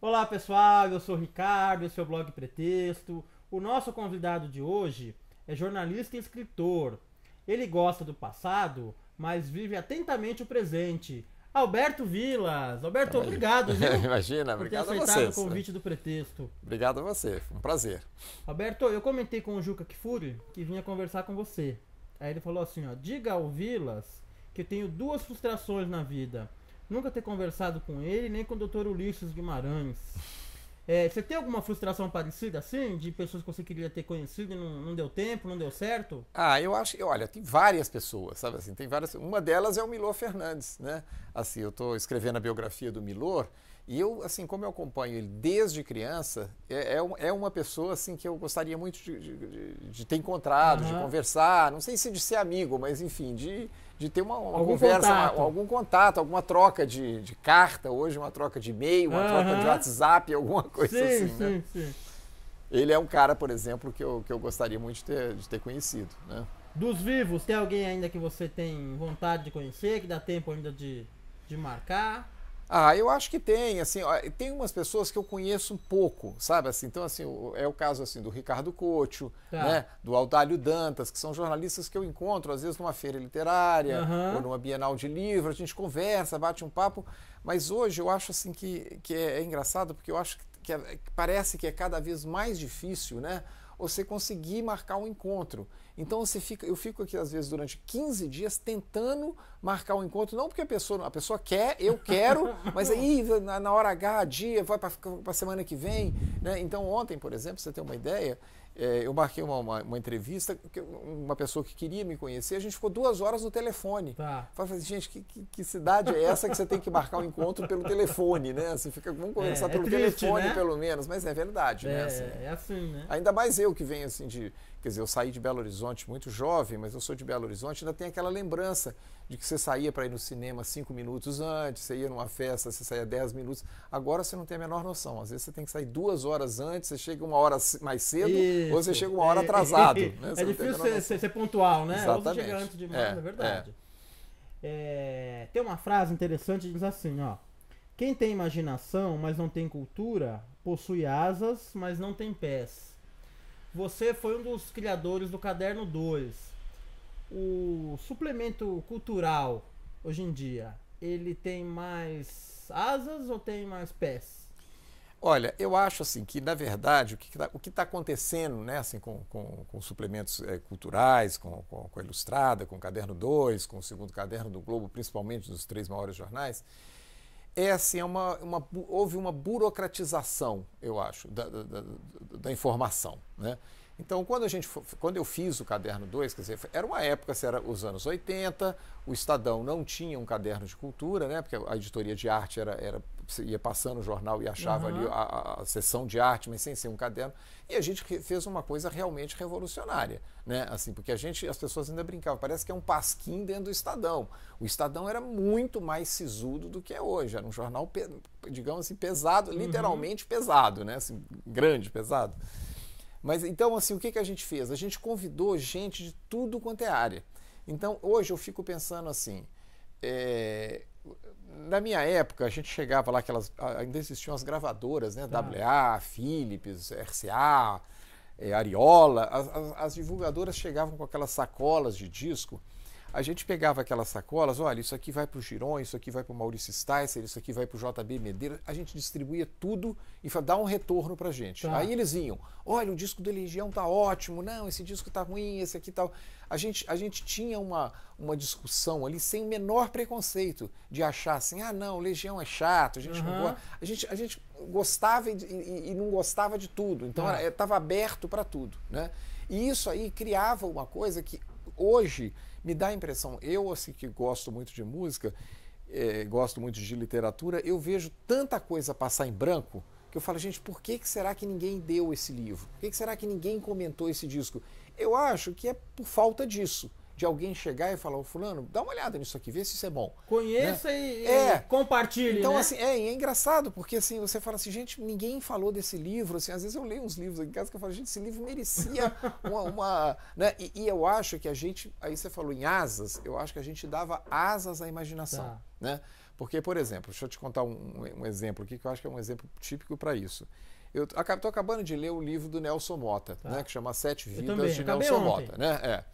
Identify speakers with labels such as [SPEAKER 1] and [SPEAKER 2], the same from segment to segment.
[SPEAKER 1] Olá pessoal, eu sou o Ricardo, esse é o blog Pretexto. O nosso convidado de hoje é jornalista e escritor. Ele gosta do passado, mas vive atentamente o presente. Alberto Vilas. Alberto, obrigado. Viu, Imagina, por ter obrigado ter aceitado a vocês, o convite do pretexto.
[SPEAKER 2] Obrigado a você, foi um prazer.
[SPEAKER 1] Alberto, eu comentei com o Juca Kifuri que vinha conversar com você. Aí ele falou assim, ó, diga ao Vilas que tenho duas frustrações na vida. Nunca ter conversado com ele, nem com o Dr. Ulisses Guimarães. É, você tem alguma frustração parecida assim? De pessoas que você queria ter conhecido e não, não deu tempo, não deu certo? Ah, eu
[SPEAKER 2] acho. Olha, tem várias pessoas, sabe assim? Tem várias. Uma delas é o Milor Fernandes, né? Assim, eu estou escrevendo a biografia do Milor e eu, assim, como eu acompanho ele desde criança, é, é, é uma pessoa, assim, que eu gostaria muito de, de, de ter encontrado, uhum. de conversar, não sei se de ser amigo, mas, enfim, de, de ter uma, uma algum conversa, contato. Uma, algum contato, alguma troca de, de carta hoje, uma troca de e-mail, uma uhum. troca de WhatsApp, alguma coisa sim, assim, sim, né? Sim. Ele é um cara, por exemplo, que eu, que eu gostaria muito de ter, de ter conhecido, né?
[SPEAKER 1] Dos vivos, tem alguém ainda que você tem vontade de conhecer, que dá tempo ainda de, de marcar?
[SPEAKER 2] Ah, eu acho que tem, assim, tem umas pessoas que eu conheço um pouco, sabe? Assim, então, assim, é o caso assim do Ricardo Couto, tá. né? Do Aldálio Dantas, que são jornalistas que eu encontro, às vezes, numa feira literária uhum. ou numa Bienal de Livro, a gente conversa, bate um papo, mas hoje eu acho assim que, que é, é engraçado, porque eu acho que, é, parece que é cada vez mais difícil, né? Você conseguir marcar um encontro. Então você fica, eu fico aqui às vezes durante 15 dias tentando marcar um encontro, não porque a pessoa, a pessoa quer, eu quero, mas aí na, na hora H, dia, vai para a semana que vem. Né? Então ontem, por exemplo, você tem uma ideia, é, eu marquei uma, uma, uma, entrevista, uma pessoa que queria me conhecer, a gente ficou duas horas no telefone. Tá. Falei assim, gente, que, que, que, cidade é essa que você tem que marcar o um encontro pelo telefone, né? você assim, fica, vamos conversar é, é, pelo triste, telefone, né? pelo menos, mas é verdade, né? É, assim, é assim, né? Ainda mais eu que venho assim de Quer dizer, eu saí de Belo Horizonte muito jovem, mas eu sou de Belo Horizonte, ainda tem aquela lembrança de que você saía para ir no cinema cinco minutos antes, você ia numa festa, você saía dez minutos. Agora você não tem a menor noção. Às vezes você tem que sair duas horas antes, você chega uma hora mais cedo Isso. ou você chega uma hora atrasado. É, né? é difícil ser, ser, pontual, né? Exatamente. Ou chegar antes demais, é, é, verdade.
[SPEAKER 1] É. é. tem uma frase interessante que diz assim, ó. Quem tem imaginação, mas não tem cultura, possui asas, mas não tem pés. Você foi um dos criadores do Caderno 2. O suplemento cultural, hoje em dia, ele tem mais asas ou tem mais pés?
[SPEAKER 2] Olha, eu acho assim que, na verdade, o que está tá acontecendo né, assim, com, com, com suplementos é, culturais, com, com, com, a Ilustrada, com o Caderno 2, com o segundo caderno do Globo, principalmente dos três maiores jornais, é assim, é uma, uma, houve uma burocratização, eu acho, da, da, da informação. Né? Então, quando, a gente, quando eu fiz o caderno 2, quer dizer, era uma época, assim, era os anos 80, o Estadão não tinha um caderno de cultura, né? porque a editoria de arte era, era ia passando o jornal e achava uhum. ali a, a, a, de arte, mas sem ser um caderno. E a gente fez uma coisa realmente revolucionária, né? Assim, porque a gente, as pessoas ainda brincavam, parece que é um pasquim dentro do Estadão. O Estadão era muito mais sisudo do que é hoje, era um jornal, digamos assim, pesado, uhum. literalmente pesado, né? Assim, grande, pesado. Mas então, assim, o que, que a gente fez? A gente convidou gente de tudo quanto é área. Então, hoje eu fico pensando assim, é, na minha época, a gente chegava lá, que elas, ainda existiam as gravadoras, né? Tá. Ah. WA, Philips, RCA, é, eh, Ariola. As, as, as divulgadoras chegavam com aquelas sacolas de disco a gente pegava aquelas sacolas, olha, isso aqui vai para o Giron, isso aqui vai para o Maurício Sticer, isso aqui vai para o JB Medeiros, a gente distribuía tudo e dá um retorno para a gente. Tá. Aí eles vinham, olha, o disco do Legião tá ótimo, não, esse disco tá ruim, esse aqui tá... A gente, a gente tinha uma, uma discussão ali sem o menor preconceito de achar assim, ah, não, Legião é chato, a gente uhum. não A gente, a gente gostava e, e, e não gostava de tudo, então estava tá. eh, aberto para tudo, né? E isso aí criava uma coisa que hoje me dá a impressão, eu assim que gosto muito de música, é, gosto muito de literatura, eu vejo tanta coisa passar em branco que eu falo, gente, por que, que será que ninguém deu esse livro? Por que, que será que ninguém comentou esse disco? Eu acho que é por falta disso de alguém chegar e falar, ô fulano, dá uma olhada nisso aqui, vê se isso é bom. Né?
[SPEAKER 1] Conheça né? e, é. e,
[SPEAKER 2] compartilhe. Então, né? assim, é, é engraçado, porque assim, você fala assim, gente, ninguém falou desse livro. Assim, às vezes eu leio uns livros aqui em casa que eu falo, gente, esse livro merecia uma. uma né? E, e, eu acho que a gente. Aí você falou em asas, eu acho que a gente dava asas à imaginação. Tá. Né? Porque, por exemplo, deixa eu te contar um, um exemplo aqui, que eu acho que é um exemplo típico para isso. Eu estou acabando de ler o livro do Nelson Mota, tá. né, que chama Sete Vidas de Nelson ontem. Mota. Né? É.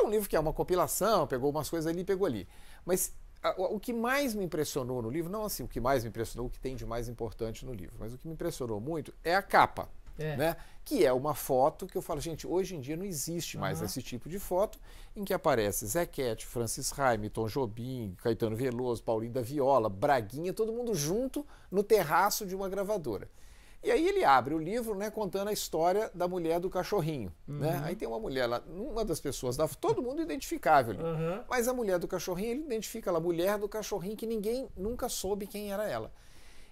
[SPEAKER 2] É um livro que é uma compilação, pegou umas coisas ali e pegou ali. Mas a, o que mais me impressionou no livro, não assim, o que mais me impressionou, o que tem de mais importante no livro, mas o que me impressionou muito é a capa. É. Né? Que é uma foto que eu falo, gente, hoje em dia não existe mais uhum. esse tipo de foto em que aparece Zequete, Francis Raime, Tom Jobim, Caetano Veloso, Paulinho da Viola, Braguinha, todo mundo junto no terraço de uma gravadora. E aí ele abre o livro, né, contando a história da mulher do cachorrinho, né? uhum. né? Aí tem uma mulher lá, uma das pessoas da todo mundo identificável ali. Uhum. Mas a mulher do cachorrinho, ele identifica a mulher do cachorrinho que ninguém nunca soube quem era ela.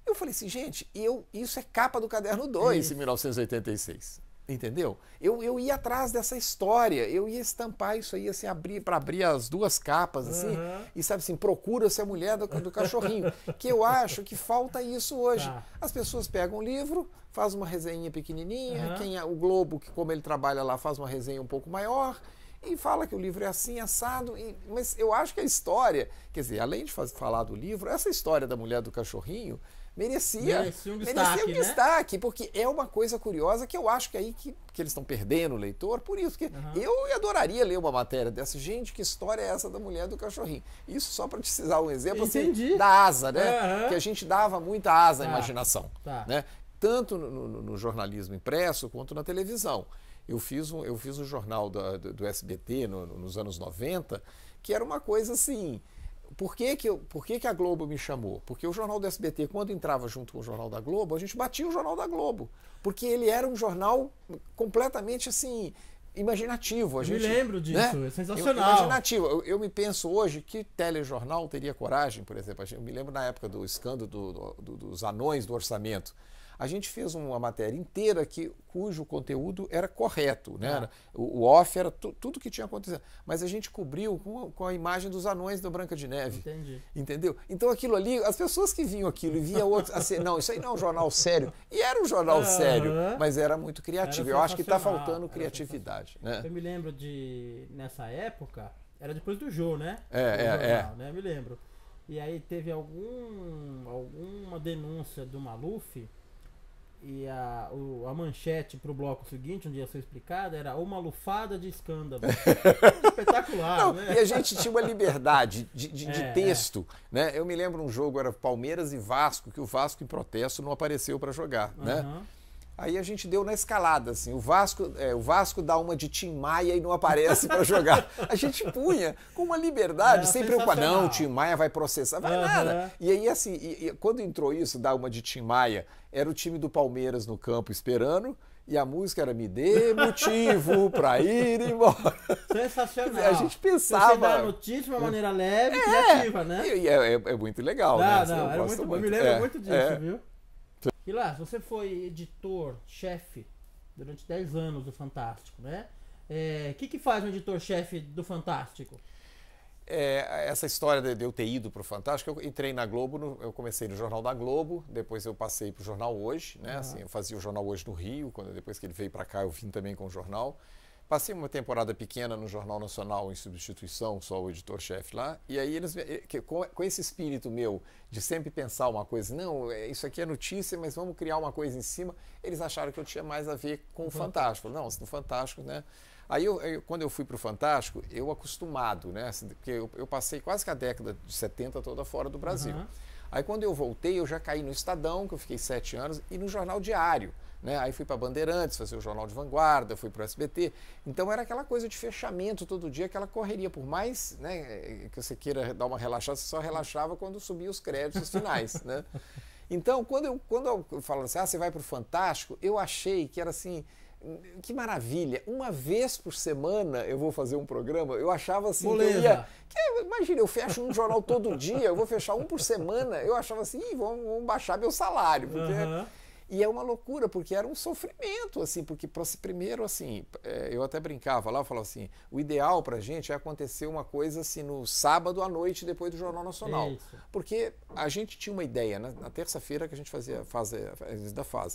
[SPEAKER 2] Eu falei assim, gente, eu isso é capa do caderno 2 em 1986. Entendeu? Eu, eu ia atrás dessa história, eu ia estampar isso aí, assim, abrir para abrir as duas capas, assim, uhum. e sabe assim, procura ser a mulher do, do cachorrinho. que eu acho que falta isso hoje. Tá. As pessoas pegam um livro, faz uma resenha pequenininha, uhum. quem, é, o Globo, que como ele trabalha lá, faz uma resenha um pouco maior, e fala que o livro é assim, assado. E, mas eu acho que a história, quer dizer, além de faz, falar do livro, essa história da mulher do cachorrinho merecia, merecia um destaque, merecia um né? porque é uma coisa curiosa que eu acho que é aí que, que eles estão perdendo o leitor, por isso que uhum. eu adoraria ler uma matéria dessa. Gente, que história é essa da mulher do cachorrinho? Isso só para te citar um exemplo assim, da asa, né? Uhum. Que a gente dava muita asa à tá. imaginação, tá. né? Tanto no, no, no jornalismo impresso quanto na televisão. Eu fiz um, eu fiz um jornal do, do, do SBT no, nos anos 90, que era uma coisa assim, por que, que, eu, por que, que a Globo me chamou? Porque o jornal do SBT, quando entrava junto com o jornal da Globo, a gente batia o jornal da Globo. Porque ele era um jornal completamente assim imaginativo. A gente, eu me lembro né? disso, né? é sensacional. Eu, imaginativo. Eu, eu, me penso hoje que telejornal teria coragem, por exemplo. Eu me lembro na época do escândalo do, do, do, dos anões do orçamento a gente fez uma matéria inteira que, cujo conteúdo era correto, né? É. Era, o, o, off era tu, tudo que tinha acontecido. Mas a gente cobriu com, com, a imagem dos anões da Branca de Neve. Entendi. Entendeu? Então aquilo ali, as pessoas que vinham aquilo e via outros, assim, não, isso aí não é um jornal sério. E era um jornal uhum. sério, mas era muito criativo. Era Eu acho que está faltando criatividade.
[SPEAKER 1] Né? Eu me lembro de, nessa época, era depois do jogo, né? É, é, do é, jornal, é. Né? Eu me lembro. E aí teve algum, alguma denúncia do Maluf e a, o, a manchete pro bloco seguinte, um dia foi explicada, era uma lufada de escândalo. Espetacular, Não, né? E a gente tinha uma liberdade
[SPEAKER 2] de, de, é, de é. texto. É. Né? Eu me lembro um jogo, era Palmeiras e Vasco, que o Vasco em protesto não apareceu para jogar, uhum. né? Aí a gente deu na escalada, assim. O Vasco, é, o Vasco dá uma de Tim Maia e não aparece para jogar. A gente punha com uma liberdade, é, sem preocupar. Não, Tim Maia vai processar, vai uhum. nada. E aí, assim, e, e, quando entrou isso, dá uma de Tim Maia, era o time do Palmeiras no campo esperando. E a música era Me Dê Motivo pra ir embora.
[SPEAKER 1] Sensacional. A gente pensava. Você dá a notícia de uma maneira leve e é, criativa, né? E, é, é, muito legal, não, né? Não, era muito bom. me lembro é, muito disso, é. viu? Vilas, você foi editor, chefe, durante 10 anos do Fantástico, né? É, o é, que, que faz um editor-chefe do Fantástico?
[SPEAKER 2] É, essa história de, de eu ter ido para o Fantástico, eu entrei na Globo, no, eu comecei no Jornal da Globo, depois eu passei para o Jornal Hoje, né? Uhum. Assim, eu fazia o Jornal Hoje no Rio, quando depois que ele veio para cá eu vim também com o jornal. Passei uma temporada pequena no Jornal Nacional em substituição, só o editor-chefe lá, e aí eles com esse espírito meu de sempre pensar uma coisa, não, é, isso aqui é notícia, mas vamos criar uma coisa em cima, eles acharam que eu tinha mais a ver com o uhum. Fantástico. Não, no Fantástico, né? Aí eu, eu, quando eu fui para o Fantástico, eu acostumado, né? Assim, porque eu, eu, passei quase que a década de 70 toda fora do Brasil. Uhum. Aí quando eu voltei, eu já caí no Estadão, que eu fiquei sete anos, e no Jornal Diário. Né? Aí fui para Bandeirantes fazer o Jornal de Vanguarda, fui para o SBT. Então era aquela coisa de fechamento todo dia, aquela correria. Por mais né, que você queira dar uma relaxada, você só relaxava quando subia os créditos finais. né? Então, quando eu, quando eu falo assim, ah, você vai para o Fantástico, eu achei que era assim, que maravilha, uma vez por semana eu vou fazer um programa, eu achava assim que eu ia, que, imagina, eu fecho um jornal todo dia, eu vou fechar um por semana, eu achava assim, vamos, vamos baixar meu salário, porque... Uhum e é uma loucura, porque era um sofrimento, assim, porque primeiro, assim, é, eu até brincava lá, eu falava assim, o ideal pra gente é acontecer uma coisa assim no sábado à noite, depois do Jornal Nacional. Isso. Porque a gente tinha uma ideia, né? na terça-feira que a gente fazia, fazia eles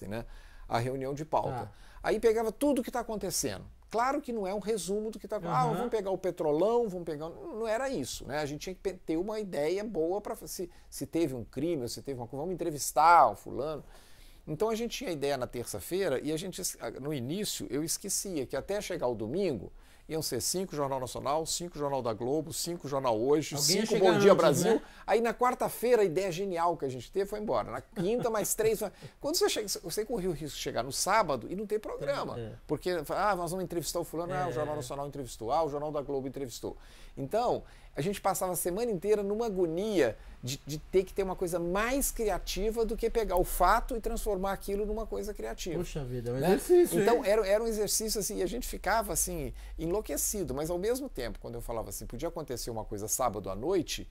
[SPEAKER 2] né? A reunião de pauta. Ah. Aí pegava tudo o que está acontecendo. Claro que não é um resumo do que está acontecendo. Uhum. Ah, vamos pegar o petrolão, vamos pegar. Não, era isso, né? A gente tinha que ter uma ideia boa para se, se teve um crime, se teve uma coisa, vamos entrevistar o fulano. Então a gente tinha ideia na terça-feira e a gente, ah, no início, eu esquecia que até chegar o domingo iam ser cinco Jornal Nacional, cinco Jornal da Globo, cinco Jornal Hoje, Alguém cinco Bom Dia antes, né? Brasil. Né? Aí na quarta-feira a ideia genial que a gente teve foi embora. Na quinta, mais três. Quando você chega, você o risco de chegar no sábado e não ter programa. É, é. Porque, ah, nós vamos entrevistar o fulano, é. ah, o é. Jornal Nacional entrevistou, ah, o Jornal da Globo entrevistou. Então, a gente passava a semana inteira numa agonia de, de, ter que ter uma coisa mais criativa do que pegar o fato e transformar aquilo numa coisa criativa.
[SPEAKER 1] Puxa vida, é um né? exercício. Então
[SPEAKER 2] era, era, um exercício assim, e a gente ficava assim, enlouquecido, mas ao mesmo tempo, quando eu falava assim, podia acontecer uma coisa sábado à noite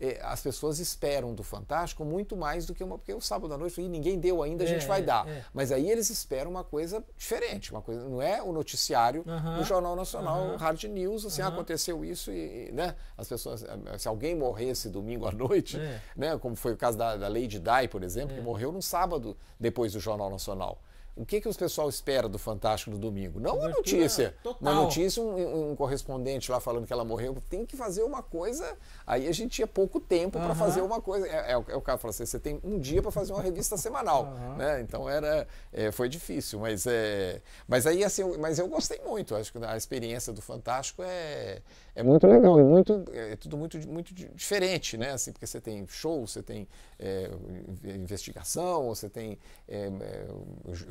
[SPEAKER 2] é, as pessoas esperam do Fantástico muito mais do que uma. Porque o é sábado à noite, e ninguém deu ainda, a é, gente é, vai dar. É. Mas aí eles esperam uma coisa diferente, uma coisa. Não é o noticiário do uh -huh. Jornal Nacional, uh -huh. Hard News, assim, uh -huh. aconteceu isso e, né? As pessoas. Eh, eh, se alguém morresse domingo à noite, é. né? Como foi o caso da, da Lady Di, por exemplo, que morreu no sábado depois do Jornal Nacional o que, que o pessoal espera do Fantástico no domingo? Não uma notícia. Total. Uma notícia, um, um, correspondente lá falando que ela morreu. Tem que fazer uma coisa. Aí a gente tinha pouco tempo para fazer uma coisa. É, é, é o cara falou assim: você tem um dia para fazer uma revista semanal. Né? Então era, é, foi difícil. Mas, é, mas aí assim, mas eu gostei muito. Acho que a experiência do Fantástico é é muito legal, é muito é tudo muito muito diferente, né? Assim, porque você tem show, você tem é, investigação, você tem é, é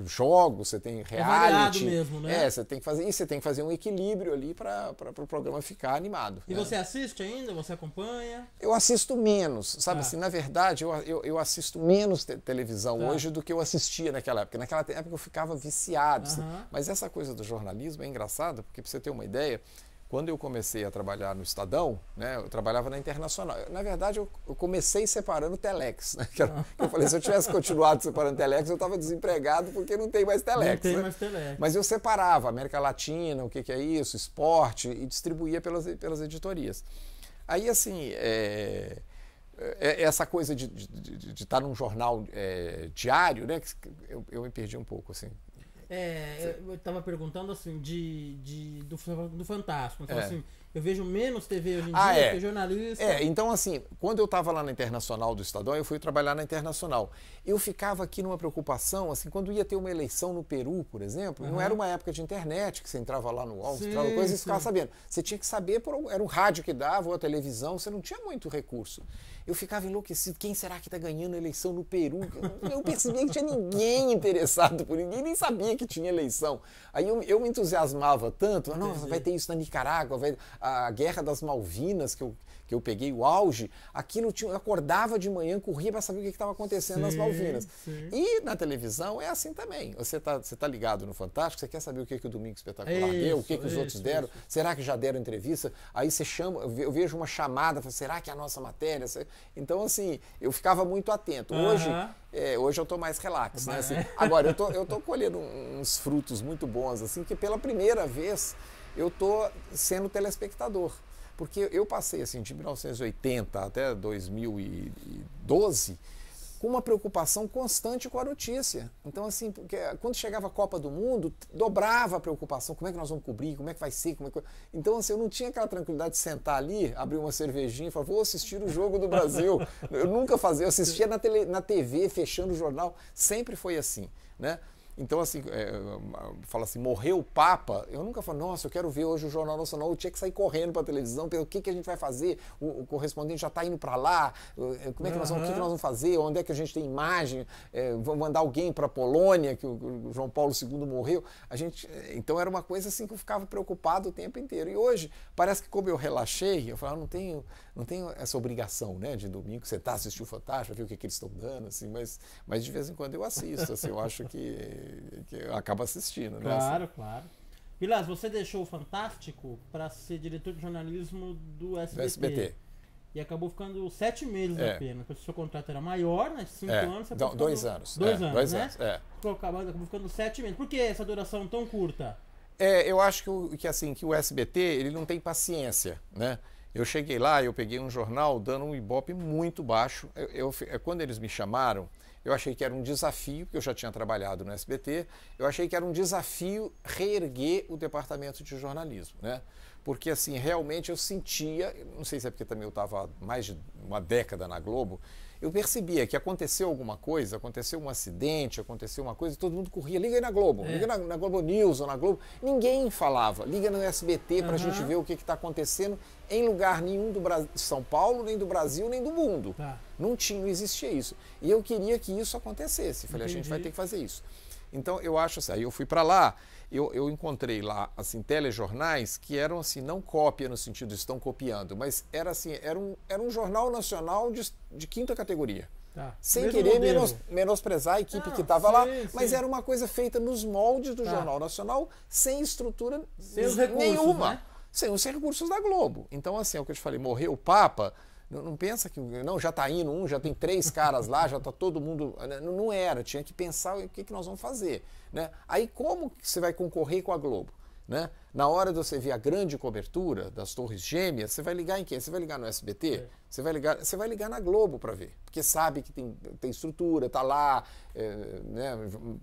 [SPEAKER 2] jogos, você tem é reality, é mesmo, né? É, você tem que fazer isso, você tem que fazer um equilíbrio ali para o pro programa ficar animado. E né? você
[SPEAKER 1] assiste ainda? Você acompanha?
[SPEAKER 2] Eu assisto menos, sabe? Ah. Assim, na verdade, eu, eu, eu assisto menos te televisão tá. hoje do que eu assistia naquela época. Naquela época eu ficava viciado, assim. mas essa coisa do jornalismo é engraçada, porque para você ter uma ideia quando eu comecei a trabalhar no Estadão, né, eu trabalhava na Internacional. Na verdade, eu, comecei separando Telex. Né, que era, que eu falei, se eu tivesse continuado separando Telex, eu estava desempregado porque não tem mais Telex. Não tem né? mais Telex. Mas eu separava América Latina, o que, que é isso, esporte, e distribuía pelas, pelas editorias. Aí, assim, é, é, é essa coisa de estar num jornal é, diário, né, eu, eu me perdi um pouco, assim.
[SPEAKER 1] É, eu, eu tava perguntando assim, de, de, do, do Fantástico. Então, é. assim, eu vejo menos TV hoje em ah, dia, é. jornalista. É,
[SPEAKER 2] então assim, quando eu estava lá na Internacional do Estadão, eu fui trabalhar na Internacional. Eu ficava aqui numa preocupação, assim, quando ia ter uma eleição no Peru, por exemplo, uhum. não era uma época de internet que você entrava lá no alvo, coisa e ficava sabendo. Você tinha que saber, por, era o rádio que dava, ou a televisão, você não tinha muito recurso. Eu ficava enlouquecido, quem será que está ganhando a eleição no Peru? Eu percebia que tinha ninguém interessado por ninguém, nem sabia que tinha eleição. Aí eu, eu me entusiasmava tanto, nossa, vai ter isso na Nicarágua, vai a Guerra das Malvinas, que eu, que eu peguei o auge, aquilo tinha, eu acordava de manhã, corria para saber o que estava acontecendo sim, nas Malvinas. Sim. E na televisão é assim também. Você está você tá ligado no Fantástico, você quer saber o que, que o Domingo Espetacular isso, deu, o que, que os isso, outros deram, isso. será que já deram entrevista? Aí você chama, eu vejo uma chamada, será que é a nossa matéria? Então, assim, eu ficava muito atento. Hoje, uh -huh. é, hoje eu estou mais relax, né? Assim, é. agora, eu tô, eu tô colhendo uns frutos muito bons, assim, que pela primeira vez eu estou sendo telespectador. Porque eu passei assim, de 1980 até 2012 com uma preocupação constante com a notícia. Então, assim, porque quando chegava a Copa do Mundo, dobrava a preocupação: como é que nós vamos cobrir, como é que vai ser. Como é que... Então, assim, eu não tinha aquela tranquilidade de sentar ali, abrir uma cervejinha e falar: vou assistir o jogo do Brasil. eu nunca fazia, eu assistia na, tele, na TV, fechando o jornal, sempre foi assim. Né? Então, assim, é, é, fala assim, morreu o Papa. Eu nunca falo, nossa, eu quero ver hoje o Jornal Nacional. Eu tinha que sair correndo para a televisão, pelo que, que a gente vai fazer. O, o correspondente já está indo para lá. É, como é que nós vamos, que, que nós vamos fazer? Onde é que a gente tem imagem? É, vamos mandar alguém para a Polônia, que o, o, João Paulo II morreu. A gente, é, então, era uma coisa assim que eu ficava preocupado o tempo inteiro. E hoje, parece que como eu relaxei, eu falo, ah, não tenho não tem essa obrigação, né, de domingo sentar, tá assistir o Fantástico, ver o que, que eles estão dando, assim, mas, mas de vez em quando eu assisto, assim, eu acho que, que eu acabo assistindo, né, Claro, né, assim.
[SPEAKER 1] claro. Vilas, você deixou o Fantástico para ser diretor de jornalismo do SBT. Do SBT. E acabou ficando sete meses é. apenas, porque o seu contrato era maior, né? Cinco é. anos. Do, dois anos. Dois é. anos, dois né? Anos, é. Acabou, acabou ficando sete meses. Por que essa duração tão curta?
[SPEAKER 2] É, eu acho que, que assim que o SBT ele não tem paciência, né? Eu cheguei lá, eu peguei um jornal dando um ibope muito baixo. Eu, eu, eh, quando eles me chamaram, eu achei que era um desafio, porque eu já tinha trabalhado no SBT, eu achei que era um desafio reerguer o departamento de jornalismo, né? Porque, assim, realmente eu sentia, não sei se é porque também eu estava mais de uma década na Globo, eu percebia que aconteceu alguma coisa, aconteceu um acidente, aconteceu uma coisa, todo mundo corria, liga aí na Globo, é. liga na, na, Globo News ou na Globo. Ninguém falava, liga no SBT para a gente ver o que está acontecendo em lugar nenhum do São Paulo, nem do Brasil, nem do mundo. Tá. Não tinha, não existia isso. E eu queria que isso acontecesse. Falei, Entendi. a gente vai ter que fazer isso. Então eu acho assim, aí eu fui para lá, eu, eu, encontrei lá assim telejornais que eram assim não cópia no sentido de estão copiando, mas era assim era um, era um jornal nacional de, de quinta categoria.
[SPEAKER 1] Tá. Sem Mesmo querer menos,
[SPEAKER 2] menosprezar a equipe que estava lá, sim. mas era uma coisa feita nos moldes do tá. Jornal Nacional, sem estrutura sem recursos, nenhuma, né? sem os recursos da Globo. Então, assim, é o que eu te falei, morreu o Papa, não, não pensa que não já está indo um, já tem três caras lá, já está todo mundo. Né, não, não, era, tinha que pensar o que, que nós vamos fazer. Né? Aí como você vai concorrer com a Globo? Né? Na hora de você ver a grande cobertura das Torres Gêmeas, você vai ligar em quem? Você vai ligar no SBT? É. Você, vai ligar, você vai ligar na Globo para ver, porque sabe que tem, tem estrutura, está lá, é, né,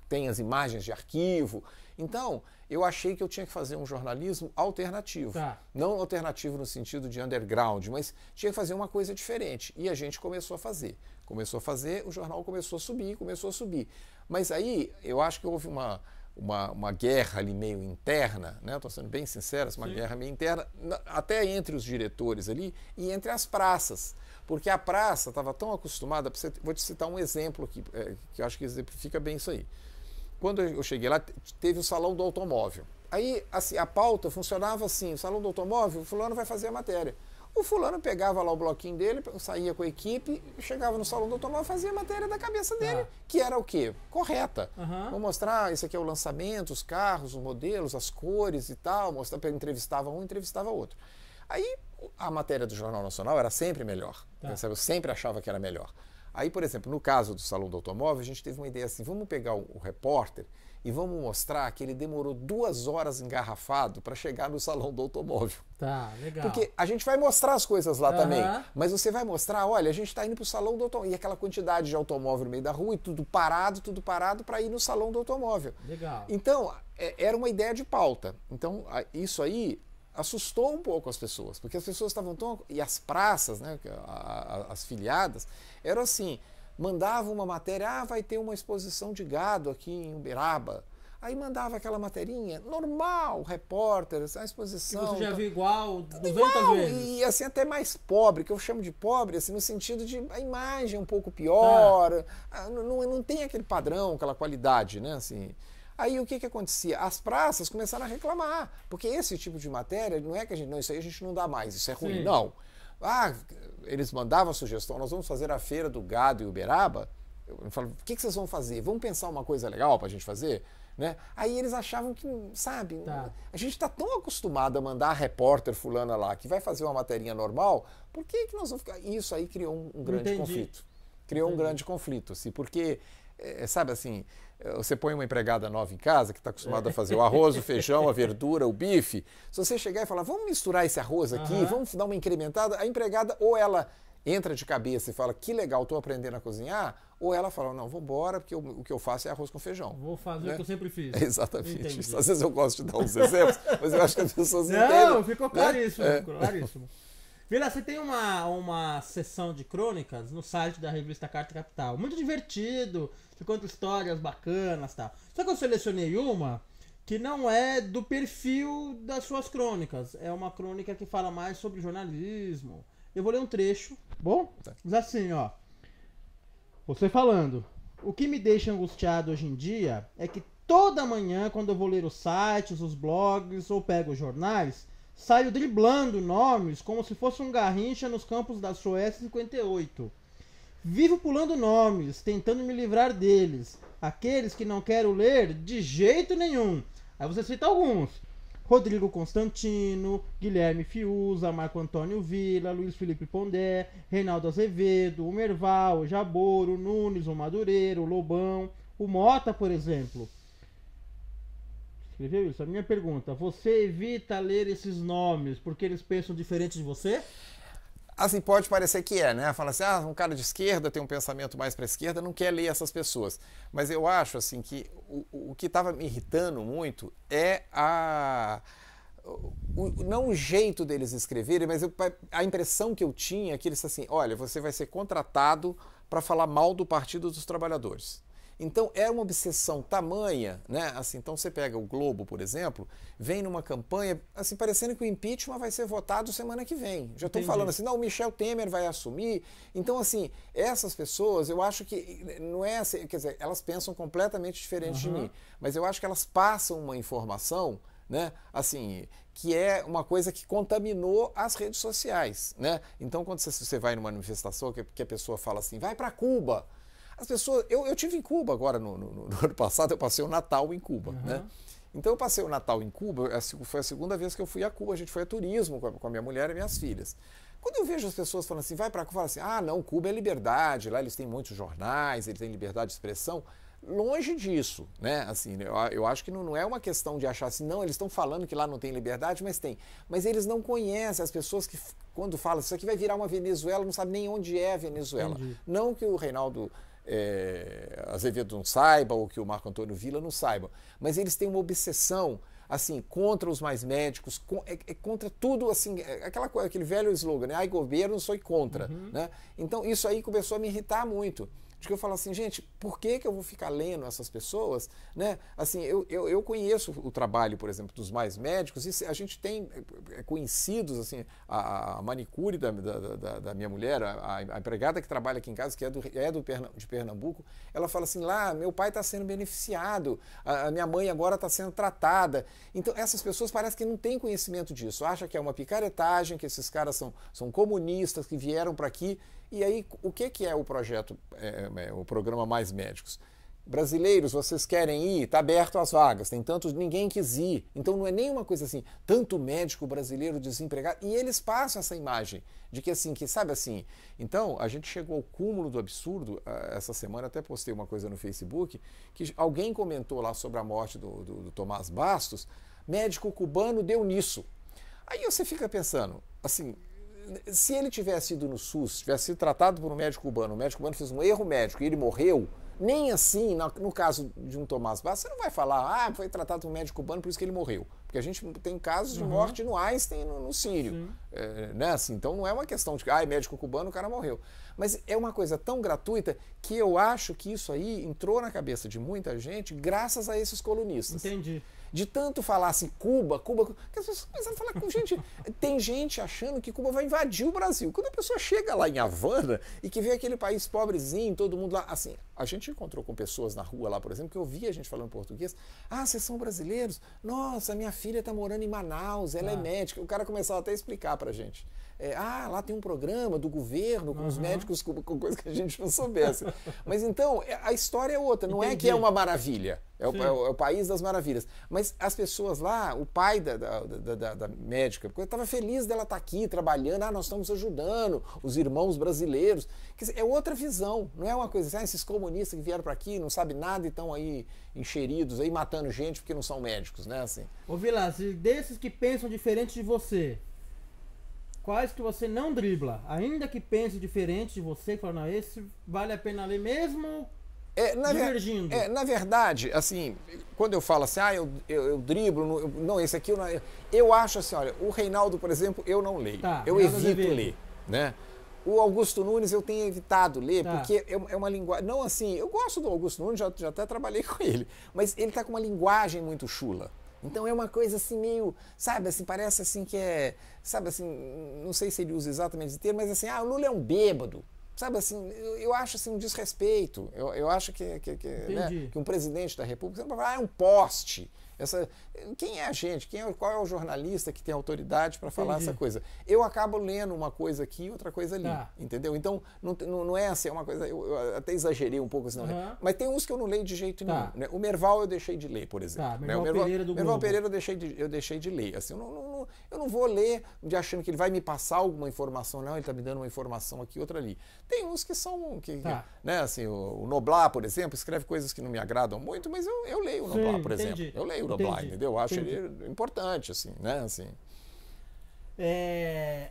[SPEAKER 2] tem as imagens de arquivo. Então, eu achei que eu tinha que fazer um jornalismo alternativo. Tá. Não alternativo no sentido de underground, mas tinha que fazer uma coisa diferente. E a gente começou a fazer. Começou a fazer, o jornal começou a subir, começou a subir. Mas aí, eu acho que houve uma, uma, uma guerra ali meio interna, né? Estou sendo bem sincero, é uma Sim. guerra meio interna, até entre os diretores ali e entre as praças. Porque a praça estava tão acostumada. Vou te citar um exemplo aqui, é, que eu acho que exemplifica bem isso aí. Quando eu cheguei lá, teve o salão do automóvel. Aí assim, a pauta funcionava assim: o salão do automóvel, o fulano vai fazer a matéria. O fulano pegava lá o bloquinho dele, saía com a equipe, chegava no salão do automóvel, fazia a matéria da cabeça dele, ah. que era o quê? Correta. Uhum. Vou mostrar, esse aqui é o lançamento, os carros, os modelos, as cores e tal. Mostrar, entrevistava um, entrevistava outro. Aí a matéria do Jornal Nacional era sempre melhor. Tá. Eu sempre achava que era melhor. Aí, por exemplo, no caso do Salão do Automóvel, a gente teve uma ideia assim: vamos pegar o, repórter e vamos mostrar que ele demorou duas horas engarrafado para chegar no salão do automóvel.
[SPEAKER 1] Tá, legal. Porque
[SPEAKER 2] a gente vai mostrar as coisas lá uhum. também, mas você vai mostrar, olha, a gente está indo para o salão do automóvel, e aquela quantidade de automóvel no meio da rua, e tudo parado, tudo parado, para ir no salão do automóvel. Legal. Então, é, era uma ideia de pauta. Então, isso aí assustou um pouco as pessoas, porque as pessoas estavam tão. E as praças, né, as filiadas, eram assim: mandava uma matéria, ah, vai ter uma exposição de gado aqui em Uberaba. Aí mandava aquela materinha, normal, repórter, a exposição. Que você já então viu
[SPEAKER 1] igual 200 igual, vezes.
[SPEAKER 2] E assim, até mais pobre, que eu chamo de pobre, assim, no sentido de a imagem um pouco pior, tá. não, não, não tem aquele padrão, aquela qualidade, né? Assim, Aí o que, que acontecia? As praças começaram a reclamar, porque esse tipo de matéria não é que a gente, não, isso aí a gente não dá mais, isso é ruim, Sim. não. Ah, eles mandavam a sugestão, nós vamos fazer a feira do gado e Uberaba. Eu falo, o que, que vocês vão fazer? Vamos pensar uma coisa legal para a gente fazer? Né? Aí eles achavam que, sabe, tá. a gente está tão acostumado a mandar a repórter fulana lá que vai fazer uma materinha normal, por que, que nós vamos ficar. Isso aí criou um, um grande Entendi. conflito. Criou Entendi. um grande conflito, assim, porque é, é, sabe assim, é, você põe uma empregada nova em casa que está acostumada a fazer o arroz, o feijão, a verdura, o bife. Se você chegar e falar, vamos misturar esse arroz aqui, uhum. vamos dar uma incrementada, a empregada ou ela entra de cabeça e fala, que legal, estou aprendendo a cozinhar, ou ela fala, não, vou embora, porque eu, o que eu faço é arroz com feijão. Vou fazer né? o que eu sempre fiz. exatamente. Às vezes eu gosto de dar uns exemplos, mas eu acho que as pessoas não, entendem. Não, ficou claríssimo, né? claríssimo.
[SPEAKER 1] É. Vila, você tem uma, uma sessão de crônicas no site da revista Carta Capital. Muito divertido, você conta histórias bacanas e tá? tal. Só que eu selecionei uma que não é do perfil das suas crônicas. É uma crônica que fala mais sobre jornalismo. Eu vou ler um trecho, bom? Tá. Diz assim, ó. Você falando. O que me deixa angustiado hoje em dia é que toda manhã, quando eu vou ler os sites, os blogs ou pego os jornais, saiu driblando nomes como se fosse um garrincha nos campos da Suécia 58. Vivo pulando nomes, tentando me livrar deles. Aqueles que não quero ler de jeito nenhum. Aí você cita alguns. Rodrigo Constantino, Guilherme Fiuza, Marco Antônio Vila, Luiz Felipe Pondé, Reinaldo Azevedo, o Merval, o Jaboro, o Nunes, o Madureiro, o Lobão, o Mota, por exemplo. Escreveu isso? A minha pergunta: você evita ler esses nomes porque eles pensam diferente de você? Assim, pode parecer que é, né? Fala assim, ah, um cara de esquerda tem um pensamento mais para
[SPEAKER 2] esquerda, não quer ler essas pessoas. Mas eu acho, assim, que o, o que estava me irritando muito é a. O, não o jeito deles escreverem, mas eu, a impressão que eu tinha é que eles assim: olha, você vai ser contratado para falar mal do Partido dos Trabalhadores. Então é uma obsessão tamanha, né? Assim, então você pega o Globo, por exemplo, vem numa campanha, assim, parecendo que o impeachment vai ser votado semana que vem. Já estou falando assim, não, o Michel Temer vai assumir. Então, assim, essas pessoas, eu acho que eh, não é assim, quer dizer, elas pensam completamente diferente uhum. de mim. Mas eu acho que elas passam uma informação. Né? Assim, que é uma coisa que contaminou as redes sociais, né? Então, quando você, você vai numa manifestação que, que a pessoa fala assim, vai para Cuba, as pessoas. Eu, eu tive em Cuba agora no, no, no ano passado, eu passei o Natal em Cuba, uhum. né? Então eu passei o Natal em Cuba, é foi a segunda vez que eu fui a Cuba, a gente foi a turismo com a, minha mulher e minhas filhas. Quando eu vejo as pessoas falando assim, vai para Cuba, assim, ah, não, Cuba é liberdade, lá eles têm muitos jornais, eles têm liberdade de expressão. Longe disso, né? Assim, né, eu, eu acho que não, não, é uma questão de achar assim, não, eles estão falando que lá não tem liberdade, mas tem. Mas eles não conhecem as pessoas que, quando falam isso aqui vai virar uma Venezuela, não sabe nem onde é a Venezuela. Entendi. Não que o Reinaldo é, Azevedo não saiba ou que o Marco Antônio Villa não saiba, mas eles têm uma obsessão assim contra os mais médicos, com, é, é contra tudo assim, é, é aquela aquele velho slogan, né? ai governo, sou contra, uhum. né? Então isso aí começou a me irritar muito de que eu falo assim, gente, por que, que eu vou ficar lendo essas pessoas? Né? Assim, eu, eu, eu conheço o trabalho, por exemplo, dos mais médicos, e a gente tem é, é conhecidos, assim, a, a manicure da, da, da, da minha mulher, a, a, empregada que trabalha aqui em casa, que é, do, é do de Pernambuco, ela fala assim, lá, meu pai está sendo beneficiado, a, a minha mãe agora está sendo tratada. Então, essas pessoas parecem que não têm conhecimento disso, acha que é uma picaretagem, que esses caras são, são comunistas, que vieram para aqui e aí, o que, que é o projeto, é, é, o programa Mais Médicos? Brasileiros, vocês querem ir? Está aberto as vagas, tem tantos, ninguém quis ir. Então não é nenhuma coisa assim, tanto médico brasileiro desempregado. E eles passam essa imagem de que assim, que sabe assim. Então a gente chegou ao cúmulo do absurdo, ah, essa semana até postei uma coisa no Facebook, que alguém comentou lá sobre a morte do, do, do Tomás Bastos, médico cubano deu nisso. Aí você fica pensando, assim, se ele tivesse ido no SUS, tivesse sido tratado por um médico cubano, o médico cubano fez um erro médico e ele morreu, nem assim, no caso de um Tomás Bach, você não vai falar, ah, foi tratado por um médico cubano, por isso que ele morreu. Porque a gente tem casos de uhum. morte no Einstein e no, no Sírio. É, né? assim, então não é uma questão de, ah, é médico cubano, o cara morreu. Mas é uma coisa tão gratuita que eu acho que isso aí entrou na cabeça de muita gente graças a esses colunistas. Entendi de tanto falar assim, Cuba, Cuba, que as pessoas começaram a falar com gente. Tem gente achando que Cuba vai invadir o Brasil. Quando a pessoa chega lá em Havana e que vê aquele país pobrezinho, todo mundo lá, assim, a gente encontrou com pessoas na rua lá, por exemplo, que ouvia a gente falando português. Ah, vocês são brasileiros? Nossa, minha filha está morando em Manaus, ela é ah. é médica. O cara começava até a explicar pra gente. É, ah, lá tem um programa do governo com uhum. os médicos, com, com coisa que a gente não soubesse. Mas então, é, a história é outra, não Entendi. é que é uma maravilha. É o, é, o, é o, país das maravilhas. Mas as pessoas lá, o pai da, da, da, da médica, estava feliz dela estar tá aqui trabalhando, ah, nós estamos ajudando os irmãos brasileiros. Quer dizer, é outra visão, não é uma coisa assim, ah, esses comunistas que vieram para aqui não sabem nada e estão aí encheridos, aí matando gente porque não são médicos,
[SPEAKER 1] né? Assim. Ô Vilas, desses que pensam diferente de você, quais que você não dribla, ainda que pense diferente de você, fala, não, esse vale a pena ler mesmo é, na divergindo. Ver, é, na verdade, assim, quando eu falo assim, ah, eu, eu, eu
[SPEAKER 2] driblo, eu, não, esse aqui eu não... Eu acho assim, olha, o Reinaldo, por exemplo, eu não leio, tá, eu evito ler, né? O Augusto Nunes eu tenho evitado ler, tá. porque é, é uma linguagem. Não assim, eu gosto do Augusto Nunes, já, já até trabalhei com ele, mas ele está com uma linguagem muito chula. Então é uma coisa assim meio, sabe, assim, parece assim que é, sabe assim, não sei se ele usa exatamente esse termo, mas assim, ah, o Lula é um bêbado. Sabe assim, eu, eu acho assim um desrespeito. Eu, eu acho que, que, que, né, que um presidente da República, você não ah, é um poste. Essa, quem é a gente? Quem é, qual é o jornalista que tem autoridade para falar Entendi. essa coisa? Eu acabo lendo uma coisa aqui e outra coisa ali, tá. entendeu? Então, não, não, é assim, é uma coisa... Eu, eu até exagerei um pouco, assim, uhum. mas tem uns que eu não leio de jeito tá. nenhum. Né? O Merval eu deixei de ler, por exemplo. Tá, né? Merval, né? Merval Pereira do Merval Globo. Pereira eu deixei de, eu deixei de ler. Assim, eu, não, não, eu não vou ler de achando que ele vai me passar alguma informação. Não, ele está me dando uma informação aqui, outra ali. Tem uns que são... Que, tá. né? assim, o, o Noblar, por exemplo, escreve coisas que não me agradam muito, mas eu, eu leio o Noblar, Sim, por exemplo. Eu leio o Noblar, entendeu? entendeu? Eu acho Entendi. ele importante, assim, né? Assim.
[SPEAKER 1] É...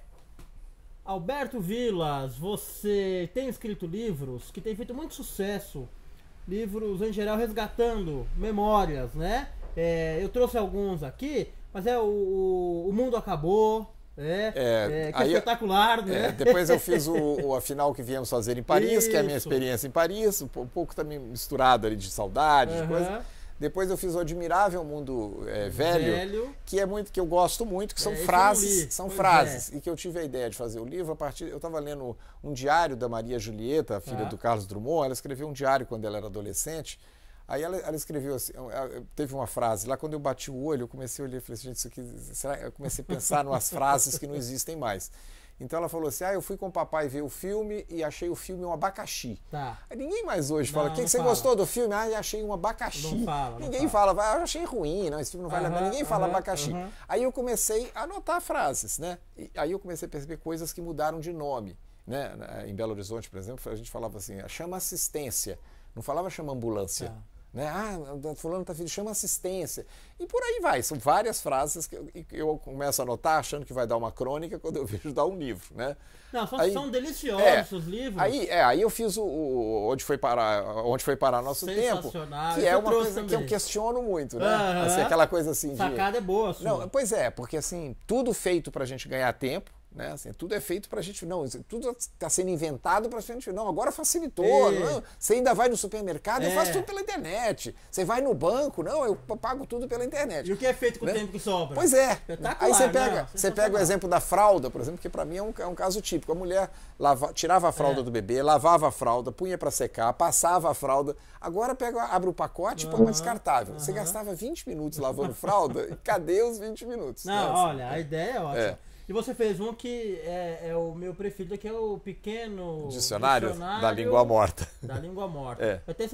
[SPEAKER 1] Alberto Vilas, você tem escrito livros que têm feito muito sucesso, livros em geral resgatando memórias, né? É, eu trouxe alguns aqui, mas é o, o, mundo acabou, é, é, é, que é aí, é espetacular, é, né? É, depois eu fiz o,
[SPEAKER 2] o, a final que viemos fazer em Paris, Isso. que é a minha experiência em Paris, um pouco também misturado ali de saudade, uhum. de coisa. Depois eu fiz o Admirável Mundo é, velho, velho, que é muito que eu gosto muito, que são é, frases, são pois frases é. e que eu tive a ideia de fazer o livro a partir eu estava lendo um diário da Maria Julieta, a filha ah. do Carlos Drummond, ela escreveu um diário quando ela era adolescente. Aí ela, ela escreveu assim, teve uma frase lá quando eu bati o olho, eu comecei a olhar e falei assim, gente, isso aqui, será? Eu comecei a pensar nas frases que não existem mais. Então ela falou assim: Ah, eu fui com o papai ver o filme e achei o filme um abacaxi. Tá. Aí ninguém mais hoje não, fala: Quem você fala. gostou do filme? Ah, eu achei um abacaxi. Não fala, não ninguém fala. fala, ah, eu achei ruim, não, esse filme não vale uhum, Ninguém fala uhum, abacaxi. Uhum. Aí eu comecei a anotar frases, né? E aí eu comecei a perceber coisas que mudaram de nome. Né? Em Belo Horizonte, por exemplo, a gente falava assim: chama assistência. Não falava chama ambulância. Tá né? Ah, fulano tá filho, chama assistência. E por aí vai. São várias frases que eu, eu começo a anotar achando que vai dar uma crônica, quando eu vejo dar um livro, né?
[SPEAKER 1] Não, são, aí, são deliciosos é, os livros. Aí,
[SPEAKER 2] é, aí eu fiz o, o onde foi parar, onde foi parar nosso tempo, que é uma coisa também. que eu questiono muito, né? Uhum. Assim, aquela coisa assim Sacada de... é boa, sua. Não, pois é, porque assim, tudo feito pra gente ganhar tempo, né? Assim, tudo é feito para a gente não, tudo está sendo inventado para a gente não. Agora facilitou, é. não, você ainda vai no supermercado, é. eu faço é. tudo pela internet. Você vai no banco, não, eu pago tudo pela internet. E o
[SPEAKER 1] que é feito com né? o tempo que sobra? Pois é. Aí você pega, não,
[SPEAKER 2] você pega o exemplo da fralda, por exemplo, que para mim é um, é um, caso típico. A mulher lava, tirava a fralda é. do bebê, lavava a fralda, punha para secar, passava a fralda. Agora pega, abre o pacote e põe uma descartável. Uhum. Você gastava 20 minutos lavando
[SPEAKER 1] fralda, e cadê os 20 minutos? Não, né? Assim? olha, a ideia é, é. ótima. E você fez um que é, é, o meu preferido, que é o pequeno dicionário, dicionário da língua morta. Da língua morta. É. Eu até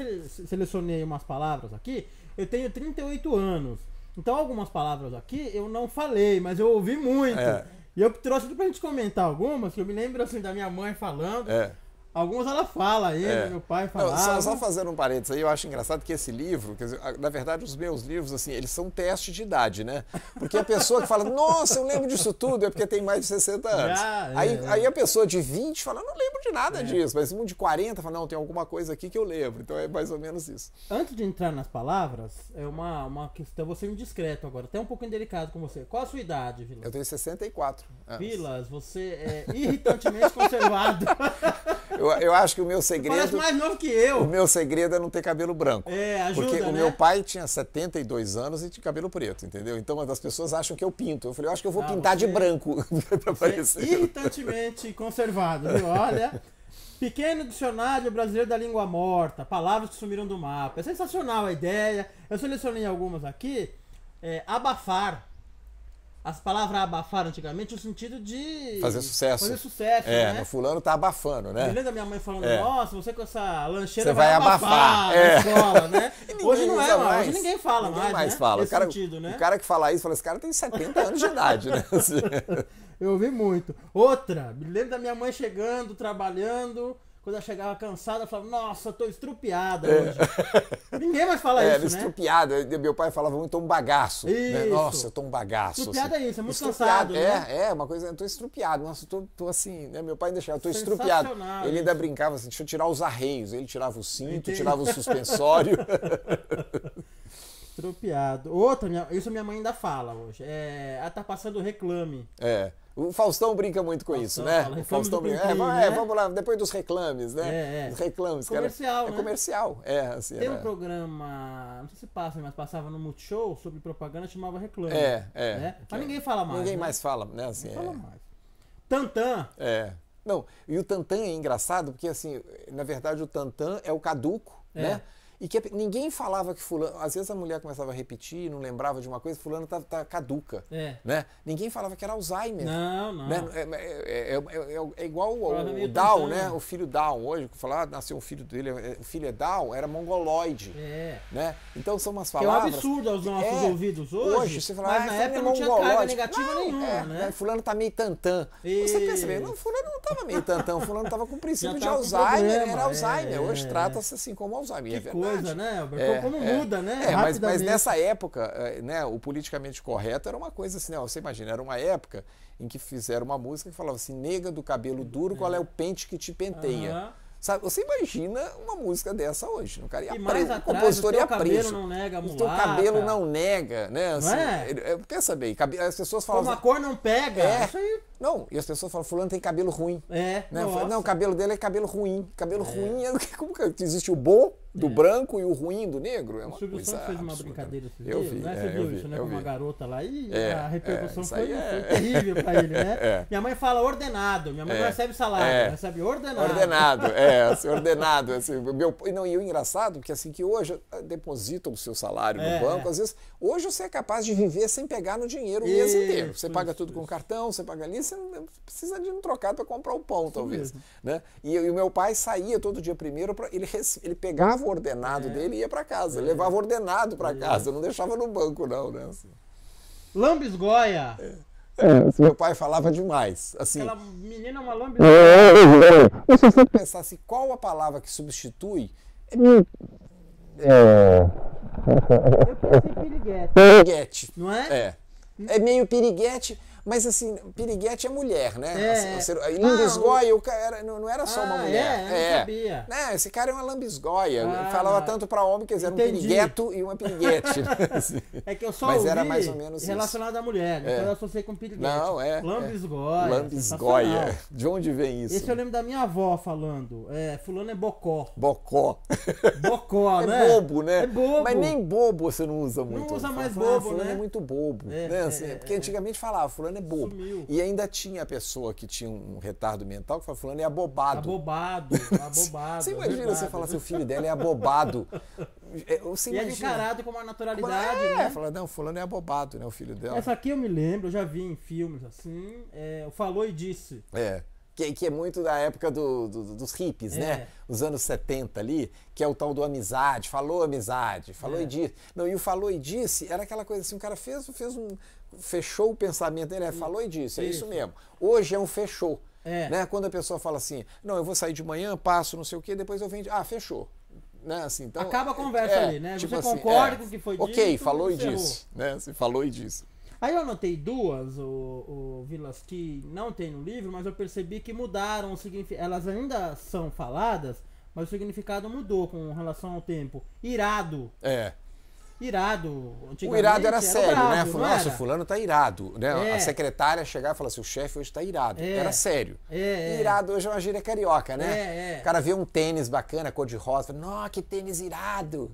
[SPEAKER 1] selecionei umas palavras aqui. Eu tenho 38 anos. Então algumas palavras aqui eu não falei, mas eu ouvi muito. É. E eu trouxe para a gente comentar algumas, que eu me lembro assim da minha mãe falando. É. Alguns ela fala aí, é. meu pai falava. Não, só, só fazendo um
[SPEAKER 2] parênteses aí, eu acho engraçado que esse livro, dizer, na verdade, os meus livros, assim, eles são teste de idade, né? Porque a pessoa que fala, nossa, eu lembro disso tudo, é porque tem mais de 60 anos. Já, aí, é, aí
[SPEAKER 1] a pessoa de 20 fala, não lembro de nada é. disso, mas
[SPEAKER 2] um de 40 fala, não, tem alguma coisa aqui que eu lembro. Então é mais ou menos isso.
[SPEAKER 1] Antes de entrar nas palavras, é uma, uma questão, você me discreto agora, até um pouco indelicado com você. Qual a sua idade, Vilas? Eu tenho 64 anos. Vilas, você é irritantemente conservado.
[SPEAKER 2] eu eu, eu acho que o meu segredo. Parece mais novo que eu. O meu segredo é não ter cabelo branco. É, ajuda, Porque né? o meu pai tinha 72 anos e tinha cabelo preto, entendeu? Então as pessoas acham que eu pinto. Eu falei, eu acho que eu vou ah, pintar de branco. pra parecer. É irritantemente
[SPEAKER 1] conservado, viu? Olha. Pequeno dicionário brasileiro da língua morta, palavras que sumiram do mapa. É sensacional a ideia. Eu selecionei algumas aqui. É, abafar, as palavras abafaram antigamente no sentido de. Fazer sucesso. Fazer sucesso. É, né?
[SPEAKER 2] fulano tá abafando,
[SPEAKER 1] né? Beleza, minha mãe falando, é. nossa, você com essa lancheira você vai, vai abafar, abafar é. na escola, né? hoje não é, mais. hoje ninguém fala ninguém mais. mais né? fala. cara, sentido, né? o cara
[SPEAKER 2] que fala isso, fala, esse cara tem 70 anos de idade, né?
[SPEAKER 1] Eu ouvi muito. Outra, me lembro da minha mãe chegando, trabalhando. Quando ela chegava cansada, falava, nossa, tô estrupiada é. hoje. Ninguém mais fala é, isso,
[SPEAKER 2] estrupiada. né? Meu pai falava muito, tô um bagaço. Né? Nossa, eu tô um bagaço. Estrupiada assim.
[SPEAKER 1] é isso, é muito estrupiado, cansado. É,
[SPEAKER 2] né? é, uma coisa, eu tô estrupiado. Nossa, eu tô, tô assim, né? Meu pai ainda, eu tô estrupiado. Ele ainda brincava assim, deixa eu tirar os arreios. Ele tirava o cinto, Entendi. tirava o suspensório.
[SPEAKER 1] estrupiado. Outra, isso minha mãe ainda fala hoje. É, ela ah, tá passando reclame.
[SPEAKER 2] É. O Faustão brinca muito com Faustão, isso, né? O Faustão brinca. é, né? é, vamos
[SPEAKER 1] lá, depois dos reclames, né? É, é. reclames, comercial, cara. É né? É
[SPEAKER 2] comercial. É, assim, Tem era... um é.
[SPEAKER 1] programa, não sei se passa, mas passava no Multishow sobre propaganda, chamava Reclame. É, é. Né? Mas é. ninguém fala mais. Ninguém né? mais
[SPEAKER 2] fala, né? Assim, Não fala mais. Tantan. É. Não, e o Tantan é engraçado porque, assim, na verdade, o Tantan é o caduco, né? E que é ninguém falava que fulano. Às vezes a mulher começava a repetir, não lembrava de uma coisa, fulano tá, tá caduca. É. Né? Ninguém falava que era Alzheimer. Não, não. Né? É, é, é, é, é igual o, o Down, então. né? O filho Down hoje, falar, ah, nasceu um filho dele, o filho é Down, era mongoloide. É. Né? Então são umas palavras. Que é um absurdo aos nossos ouvidos hoje. Hoje, você fala, mas ah, na época não tinha carga negativa não, nenhuma. Né? Fulano tá meio tantã. E... Você percebeu, não, fulano não tava meio tantã, fulano tava com princípio de Alzheimer, problema, era Alzheimer. hoje trata-se assim como Alzheimer. Que é verdade coisa, né, É, Como é, muda, né? É, mas, mas, nessa época, é, né, o politicamente correto era uma coisa assim, né, você imagina, era uma época em que fizeram uma música que falava assim, nega do cabelo duro, qual é o pente que te penteia? Uhum. Sabe, você imagina uma música dessa hoje, o cara ia e preso, atrás, o compositor ia preso. Cabelo não
[SPEAKER 1] nega O teu cabelo não
[SPEAKER 2] nega, né? Assim, não é? Pensa é, bem, as pessoas falam. Como a cor não pega, é, isso
[SPEAKER 1] aí. Não,
[SPEAKER 2] e as pessoas falam, fulano tem cabelo ruim. É. Né? Falo, não, o cabelo dele é cabelo ruim. Cabelo é. ruim é como que existe o bom do é. branco e o ruim do negro. É uma o Silvio coisa fez uma brincadeira eu vi, né? Você é, eu viu isso, né? vi, Com uma
[SPEAKER 1] garota lá
[SPEAKER 2] e é, a é, repercussão foi, é. foi, terrível para ele, né? Minha mãe fala
[SPEAKER 1] ordenado, minha mãe não recebe salário, recebe ordenado. Ordenado, é, assim, ordenado.
[SPEAKER 2] Assim, meu, não, e o engraçado, porque assim que hoje ah, depositam o seu salário no banco, às vezes, hoje você é capaz de viver sem pegar no dinheiro o mês inteiro. Você paga tudo isso. com cartão, você paga ali, você precisa de um trocado para comprar o pão, isso talvez. Né? E, e o meu pai saía todo dia primeiro, pra, ele, ele pegava pegava o ordenado é. dele e ia para casa. É. Levava ordenado para é. casa, não deixava no banco, não, né? Lambisgoia! É, é assim, meu pai falava demais. Assim, Aquela menina é uma lambisgoia.
[SPEAKER 1] É, Se você pensasse pensar
[SPEAKER 2] assim, qual a palavra que substitui.
[SPEAKER 1] É. Eu pensei piriguete. Piriguete.
[SPEAKER 2] Não é? É. É meio piriguete mas assim, Piriguete é mulher, né? É. lambisgoia, assim, ah, o cara não, não, era só ah, uma mulher. É, é. sabia. Né? Esse cara é uma lambisgoia. Ah, Falava tanto para homem, quer dizer, era um pirigueto e uma piriguete. Né? é que eu só Mas era mais ou menos relacionado isso. à mulher, né? é. então eu associei com piriguete. Não, é. é. Lambisgoia. Lambisgoia. De onde vem isso? Esse eu
[SPEAKER 1] lembro da minha avó falando. É, fulano é bocó.
[SPEAKER 2] Bocó. Bocó, é né? É bobo, né? É bobo. Mas nem bobo você não usa muito. Não usa mais ah, bobo, né? Fulano é né? muito bobo. né? Assim, porque antigamente falava, fulano fulano é bobo. Sumiu. E ainda tinha a pessoa que tinha um retardo mental que fala, fulano é abobado.
[SPEAKER 1] Abobado, abobado. você é imagina, abobado. você falar assim, o filho dela é abobado.
[SPEAKER 2] É, você e é encarado com uma naturalidade, é, né? Fala, não, fulano é abobado, né, o filho dela. Essa
[SPEAKER 1] aqui eu me lembro, eu já vi em filmes assim, é, falou e disse.
[SPEAKER 2] É que, que é muito da época do, do, dos hippies, né? é. né? Os anos 70 ali, que é o tal do amizade, falou amizade, falou é. e disse. Não, e o falou e disse era aquela coisa assim, o cara fez, fez um. fechou o pensamento dele, é, falou e disse, é isso mesmo. Hoje é um fechou. É. Né? Quando a pessoa fala assim, não, eu vou sair de manhã, passo não sei o quê, depois eu vendo. Ah, fechou. Né? Assim, então, Acaba a conversa é, ali, né? Tipo Você assim, concorda é. com o que foi dito. Ok, né? falou e disse. Né? Assim, falou e disse.
[SPEAKER 1] Aí eu anotei duas, o, o Vilas, que não tem no livro, mas eu percebi que mudaram o significado. Elas ainda são faladas, mas o significado mudou com relação ao tempo. Irado. É irado. O irado era, era sério, né? bravo, né? Falava, nossa,
[SPEAKER 2] fulano tá irado. Né? É. A secretária chegava e falava assim, o chefe hoje tá irado. É. Era sério. É, é. irado hoje é uma gíria carioca, né? É, é. O cara vê um tênis bacana, cor de rosa, fala, nossa, que
[SPEAKER 1] tênis irado.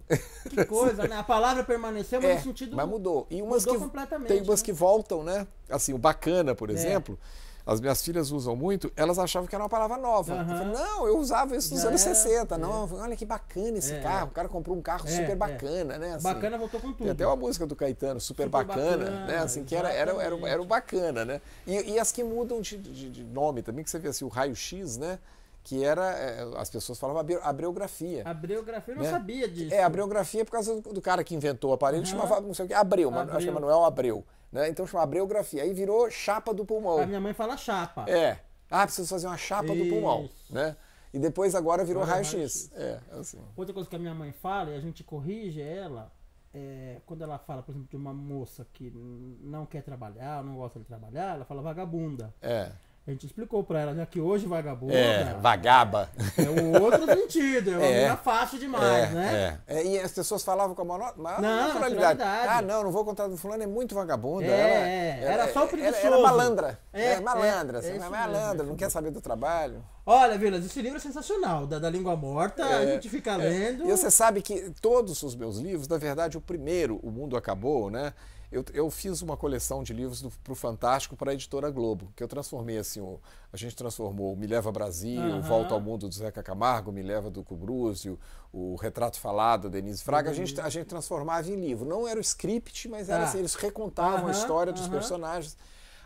[SPEAKER 1] Que coisa, né? A palavra permaneceu, mas no sentido... Mas mudou. E umas mudou que, completamente. Tem umas
[SPEAKER 2] né? que voltam, né? Assim, o bacana, por exemplo as minhas filhas usam muito, elas achavam que era uma palavra nova. Uhum. Eu falei, não, eu usava isso nos é, anos 60. É. Não, olha que bacana esse é, carro. O cara comprou um carro é, super é. bacana, né? Assim. Bacana voltou com tudo. Tem até uma música do Caetano, super, super bacana, né, bacana, né? Assim, que era, era, era, era o bacana, né? E, e as que mudam de, de, de, nome também, que você vê assim, o raio-x, né? que era, é, as pessoas falavam abreografia.
[SPEAKER 1] Abreografia, eu não né? sabia
[SPEAKER 2] disso. É, abreografia por causa do, do cara que inventou o aparelho, uhum. chamava, não sei o que, Abreu, Abreu. acho que é Manuel Abreu. Né? Então chama abreografia. Aí virou chapa do pulmão. A minha mãe fala chapa. É. Ah, preciso fazer uma chapa Isso. do pulmão. Né? E depois agora virou é raio-x. É, assim.
[SPEAKER 1] Outra coisa que a minha mãe fala, e a gente corrige ela, é, quando ela fala, por exemplo, de uma moça que não quer trabalhar, não gosta de trabalhar, ela fala vagabunda. É. A gente explicou para ela, né? Que hoje vagabunda. É, é vagaba. É um outro sentido, é uma é, fácil demais, é, né?
[SPEAKER 2] É. é. e as pessoas falavam com a maior, maior não, naturalidade. Ah, não, não vou contar do fulano, é muito
[SPEAKER 1] vagabunda. É, ela, é, era, era só preguiçoso. Era, era malandra. É, né, é malandra, assim, é, malandra, não quer saber do trabalho. Olha, Vilas, esse livro é sensacional, da, da Língua Morta, é, a gente fica lendo. E você
[SPEAKER 2] sabe que todos os meus livros, na verdade, o primeiro, O Mundo Acabou, né? Eu, eu fiz uma coleção de livros para o Fantástico para a editora Globo, que eu transformei assim: o, a gente transformou o Me Leva Brasil, uhum. Volta ao Mundo do Zeca Camargo, Me Leva do Cubruzio, o Retrato Falado, Denise Fraga. Uhum. A, gente, a gente transformava em livro. Não era o script, mas era ah. assim: eles recontavam uhum. a história dos personagens.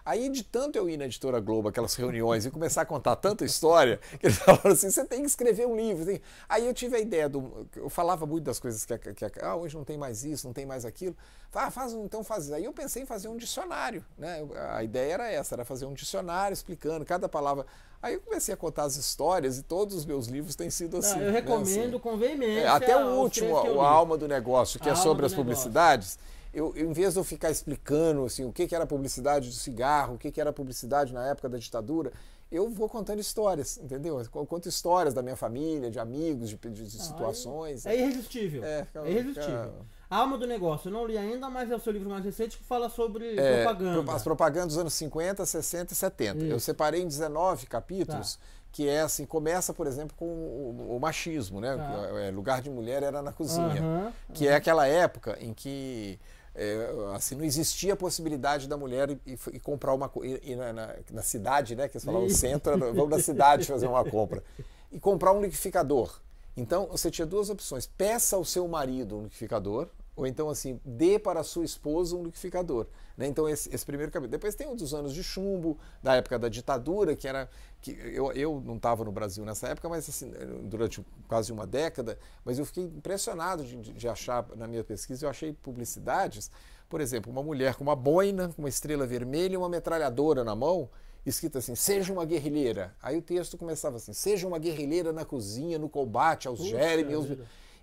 [SPEAKER 2] Aí, de tanto eu ir na editora Globo, aquelas reuniões, e começar a contar tanta história, que eles falaram assim: você tem que escrever um livro. Aí eu tive a ideia do. Eu falava muito das coisas que. que ah, hoje não tem mais isso, não tem mais aquilo. Ah, faz, então faz. Aí eu pensei em fazer um dicionário. Né? A ideia era essa: era fazer um dicionário explicando cada palavra. Aí eu comecei a contar as histórias e todos os meus livros têm sido assim. Ah, eu recomendo né, assim. com veemência. É, até o último, o Alma do Negócio, que a é sobre as negócio. publicidades eu, em vez de eu ficar explicando assim, o que, que era publicidade do cigarro, o que, que era publicidade na época da ditadura, eu vou contando histórias, entendeu? Eu conto histórias da minha família, de amigos, de, de, de ah, é situações. É né?
[SPEAKER 1] irresistível. É, é irresistível. A Alma do Negócio, eu não li ainda, mas é o seu livro mais recente que fala sobre é, propaganda. As
[SPEAKER 2] propagandas dos anos 50, 60 e 70. Isso. Eu separei em 19 capítulos. Tá que é assim, começa, por exemplo, com o, o machismo, né? Ah. Lugar de mulher era na cozinha. Uhum, que uhum. é aquela época em que é, assim, não existia a possibilidade da mulher e, comprar uma e, na, na, na, cidade, né? Que eles falavam centro, vamos na cidade fazer uma compra. E comprar um liquidificador. Então, você tinha duas opções. Peça ao seu marido um liquidificador, ou então assim, dê para a sua esposa um liquidificador. Né? Então, esse, esse, primeiro capítulo. Depois tem o dos anos de chumbo, da época da ditadura, que era. que Eu, eu não estava no Brasil nessa época, mas assim, durante quase uma década, mas eu fiquei impressionado de, de achar, na minha pesquisa, eu achei publicidades, por exemplo, uma mulher com uma boina, com uma estrela vermelha e uma metralhadora na mão escrito assim: seja uma guerrilheira. Aí o texto começava assim: seja uma guerrilheira na cozinha, no combate aos germes. Aos...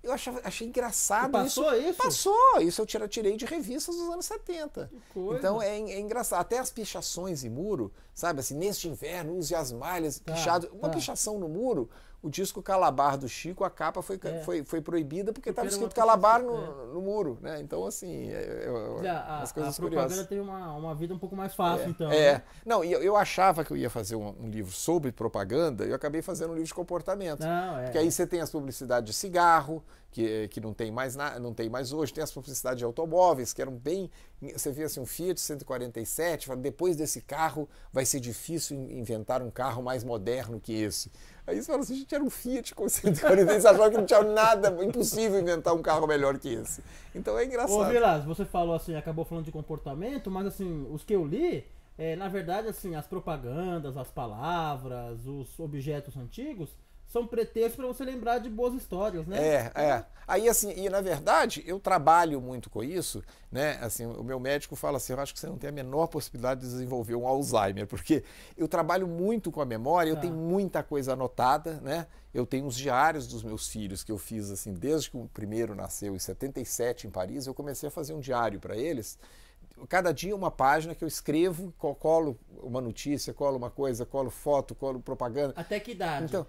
[SPEAKER 2] Eu achava, achei engraçado passou isso. isso. Passou isso. eu tira, tirei de revistas dos anos 70. Então é, é, engraçado. Até as pichações em muro, sabe? Assim, neste inverno use as malhas, tá, pichado. Tá. Uma pichação no muro o disco Calabar do Chico, a capa foi, é. foi, foi
[SPEAKER 1] proibida porque estava escrito Calabar no, é. no, muro, né? Então, assim, eu, é, eu, é, é a, as coisas a propaganda tem uma, uma vida um pouco mais fácil, é. então. É. Né?
[SPEAKER 2] Não, eu, eu achava que eu ia fazer um, um, livro sobre propaganda, eu acabei fazendo um livro de comportamento. Não, é. Porque aí você tem as publicidades de cigarro, que, que não, tem mais na, não tem mais hoje. Tem as publicidades de automóveis, que eram bem. Você via assim, um Fiat 147, fala, depois desse carro vai ser difícil inventar um carro mais moderno que esse. Aí você fala assim, gente, era
[SPEAKER 1] um Fiat com 147, achava que
[SPEAKER 2] não tinha nada, impossível inventar um carro melhor que esse. Então é engraçado. Ô, Vilas,
[SPEAKER 1] você falou assim, acabou falando de comportamento, mas assim, os que eu li, é, na verdade, assim, as propagandas, as palavras, os objetos antigos, são pretextos para você lembrar de boas histórias, né? É, é.
[SPEAKER 2] Aí assim, e na verdade, eu trabalho muito com isso, né? Assim, o meu médico fala assim: "Eu acho que você não tem a menor possibilidade de desenvolver um Alzheimer, porque eu trabalho muito com a memória, eu ah. tenho muita coisa anotada, né? Eu tenho os diários dos meus filhos que eu fiz assim desde que o primeiro nasceu em 77 em Paris, eu comecei a fazer um diário para eles cada dia uma página que eu escrevo, colo uma notícia, colo uma coisa, colo foto, colo propaganda. Até que idade? Então,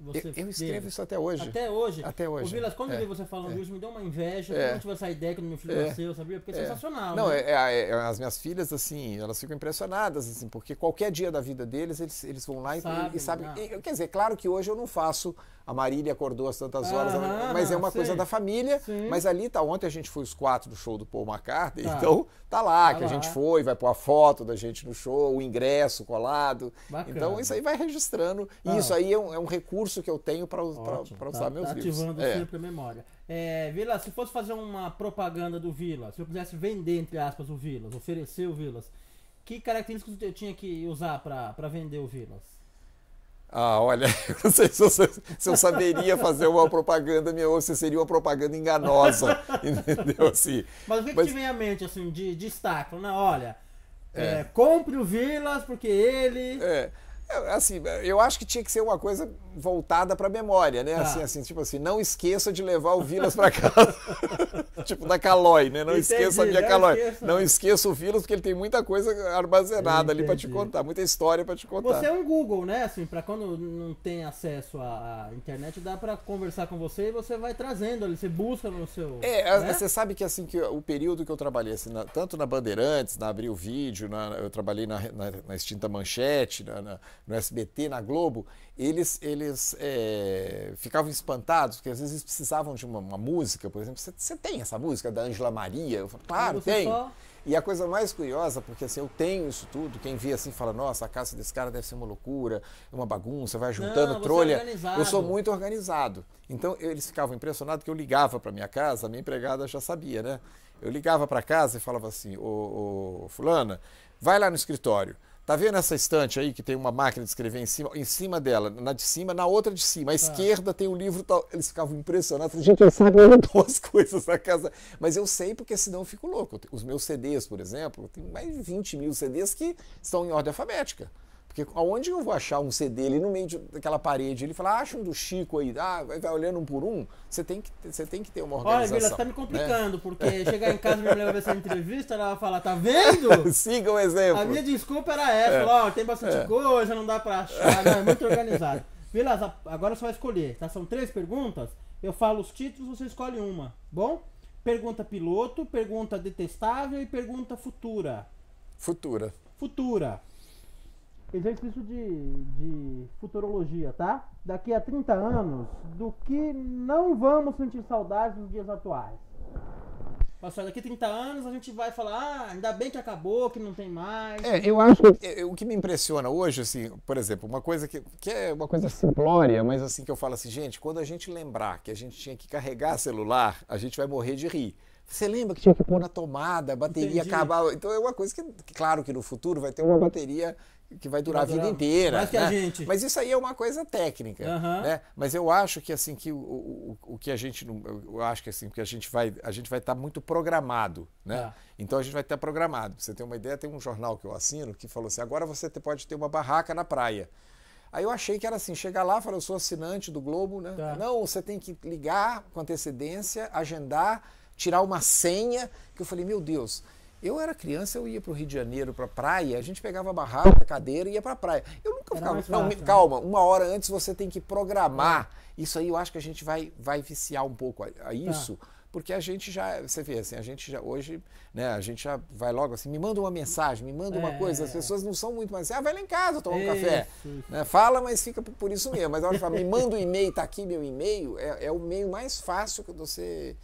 [SPEAKER 1] você eu, eu escrevo isso até hoje. Até hoje? Até hoje. O Vilas, quando é. eu vi você falando é. isso, me deu uma inveja. É. Eu tive essa ideia que meu filho é. nasceu, sabia? Porque é, é sensacional. Não, né? É,
[SPEAKER 2] é, é, as minhas filhas, assim, elas ficam impressionadas, assim, porque qualquer dia da vida deles, eles, eles vão lá e sabem. E, e sabem. Né? E, quer dizer, claro que hoje eu não faço a Marília acordou às tantas horas, mas é uma sim. coisa da família. Sim. Mas ali tá, ontem a gente foi os quatro do show do Paul McCartney, tá. então tá lá, tá que lá. a gente foi, vai pôr a foto da gente no show, o ingresso colado. Bacana. Então isso aí vai registrando. E ah. isso aí é um, é um, recurso que eu tenho para tá, usar tá, meus tá livros. Ativando é. sempre
[SPEAKER 1] a memória. É, Vila, se fosse fazer uma propaganda do Vila, se eu quisesse vender, entre aspas, o Vilas, oferecer o Vilas, que características eu tinha que usar para vender o Vilas?
[SPEAKER 2] Ah, olha, não sei se eu, se eu, saberia fazer uma propaganda minha ou se seria uma propaganda enganosa, entendeu? Assim,
[SPEAKER 1] mas o que, mas... que te vem à mente, assim, de, de destaque? Né? Olha, é. É, compre o Vilas porque ele... É. É, assim,
[SPEAKER 2] eu acho que tinha que ser uma coisa voltada para memória, né? Ah. Assim, assim, tipo assim, não esqueça de levar o Vilas para casa. tipo da Calói, né? Não Entendi, esqueça a minha é não Calói. Esqueço. Não esqueça o Vilas porque ele tem muita coisa armazenada ali para te contar, muita história para te contar. Você é
[SPEAKER 1] um Google, né? Assim, para quando não tem acesso à internet, dá para conversar com você e você vai trazendo ali, você busca no seu É, né? É, você
[SPEAKER 2] sabe que assim que o período que eu trabalhei assim, na, tanto na Bandeirantes, na Abril Vídeo, na, eu trabalhei na, na, na Extinta Manchete, na no SBT, na Globo, eles, eles é, ficavam espantados, porque às vezes precisavam de uma, uma música, por exemplo. Você tem essa música da Ângela Maria? Eu falo, claro, tem. E a coisa mais curiosa, porque assim, eu tenho isso tudo, quem vê assim fala, nossa, a casa desse cara deve ser uma loucura, é uma bagunça, vai juntando Não, é trolha. É eu sou muito organizado. Então eles ficavam impressionados que eu ligava para minha casa, a minha empregada já sabia, né? Eu ligava para casa e falava assim, ô, ô fulana, vai lá no escritório. Tá vendo essa estante aí que tem uma máquina de escrever em cima, em cima dela, na de cima, na outra de cima, à ah. esquerda tem o um livro tal. Eles ficavam impressionados. Gente, eu sabe onde as coisas na casa. Mas eu sei porque senão eu fico louco. Os meus CDs, por exemplo, tem mais de 20 mil CDs que estão em ordem alfabética. Porque aonde eu vou achar um CD ali no meio de, daquela parede? Ele fala, ah, acha um do Chico aí, ah, vai olhando um por um. Você tem que,
[SPEAKER 1] você tem que ter uma organização. Olha, Vila, você tá me né? complicando, né? porque chegar em casa minha mulher vai essa entrevista, ela vai falar, tá vendo? Siga o um exemplo. A minha desculpa era essa, é. oh, tem bastante é. coisa, não dá pra achar, não, é muito organizado. Vilas, agora você vai escolher, tá? São três perguntas, eu falo os títulos, você escolhe uma, bom? Pergunta piloto, pergunta detestável e pergunta futura. Futura. Futura exercício de, de futurologia, tá? Daqui a 30 anos, do que não vamos sentir saudades nos dias atuais. Passar daqui a 30 anos a gente vai falar, ah, ainda bem que acabou, que não tem mais. É, eu acho.
[SPEAKER 2] É, o que me impressiona hoje, assim, por exemplo, uma coisa que, que é uma coisa simplória, mas assim que eu falo assim, gente, quando a gente lembrar que a gente tinha que carregar celular, a gente vai morrer de rir. Você lembra que tinha que pôr na tomada, a bateria Entendi. acabava. Então é uma coisa que, claro que no futuro vai ter uma bateria que vai durar a vida inteira. Mais né? a gente. Mas isso aí é uma coisa técnica, uhum. né? Mas eu acho que assim que o, o, o que a gente não, eu acho que assim que a gente vai a gente vai estar tá muito programado, né? É. Então a gente vai estar tá programado. você tem uma ideia? Tem um jornal que eu assino que falou assim: agora você pode ter uma barraca na praia. Aí eu achei que era assim, chegar lá, falar, eu sou assinante do Globo, né? Tá. Não, você tem que ligar com antecedência, agendar, tirar uma senha, que eu falei, meu Deus, eu era criança, eu ia para o Rio de Janeiro, para praia, a gente pegava a barraca, a cadeira e ia para praia. Eu nunca era ficava. Não, né? calma, uma hora antes você tem que programar. É. Isso aí eu acho que a gente vai, vai viciar um pouco a, a tá. isso. Tá porque a gente já, você vê assim, a gente já hoje, né, a gente já vai logo assim, me manda uma mensagem, me manda uma é. coisa, as pessoas não são muito mais assim, ah, vai lá em casa tomar um isso. café, né, fala, mas fica por isso mesmo, mas a hora que fala, me manda um e-mail, tá aqui meu e-mail, é, é o meio mais fácil que você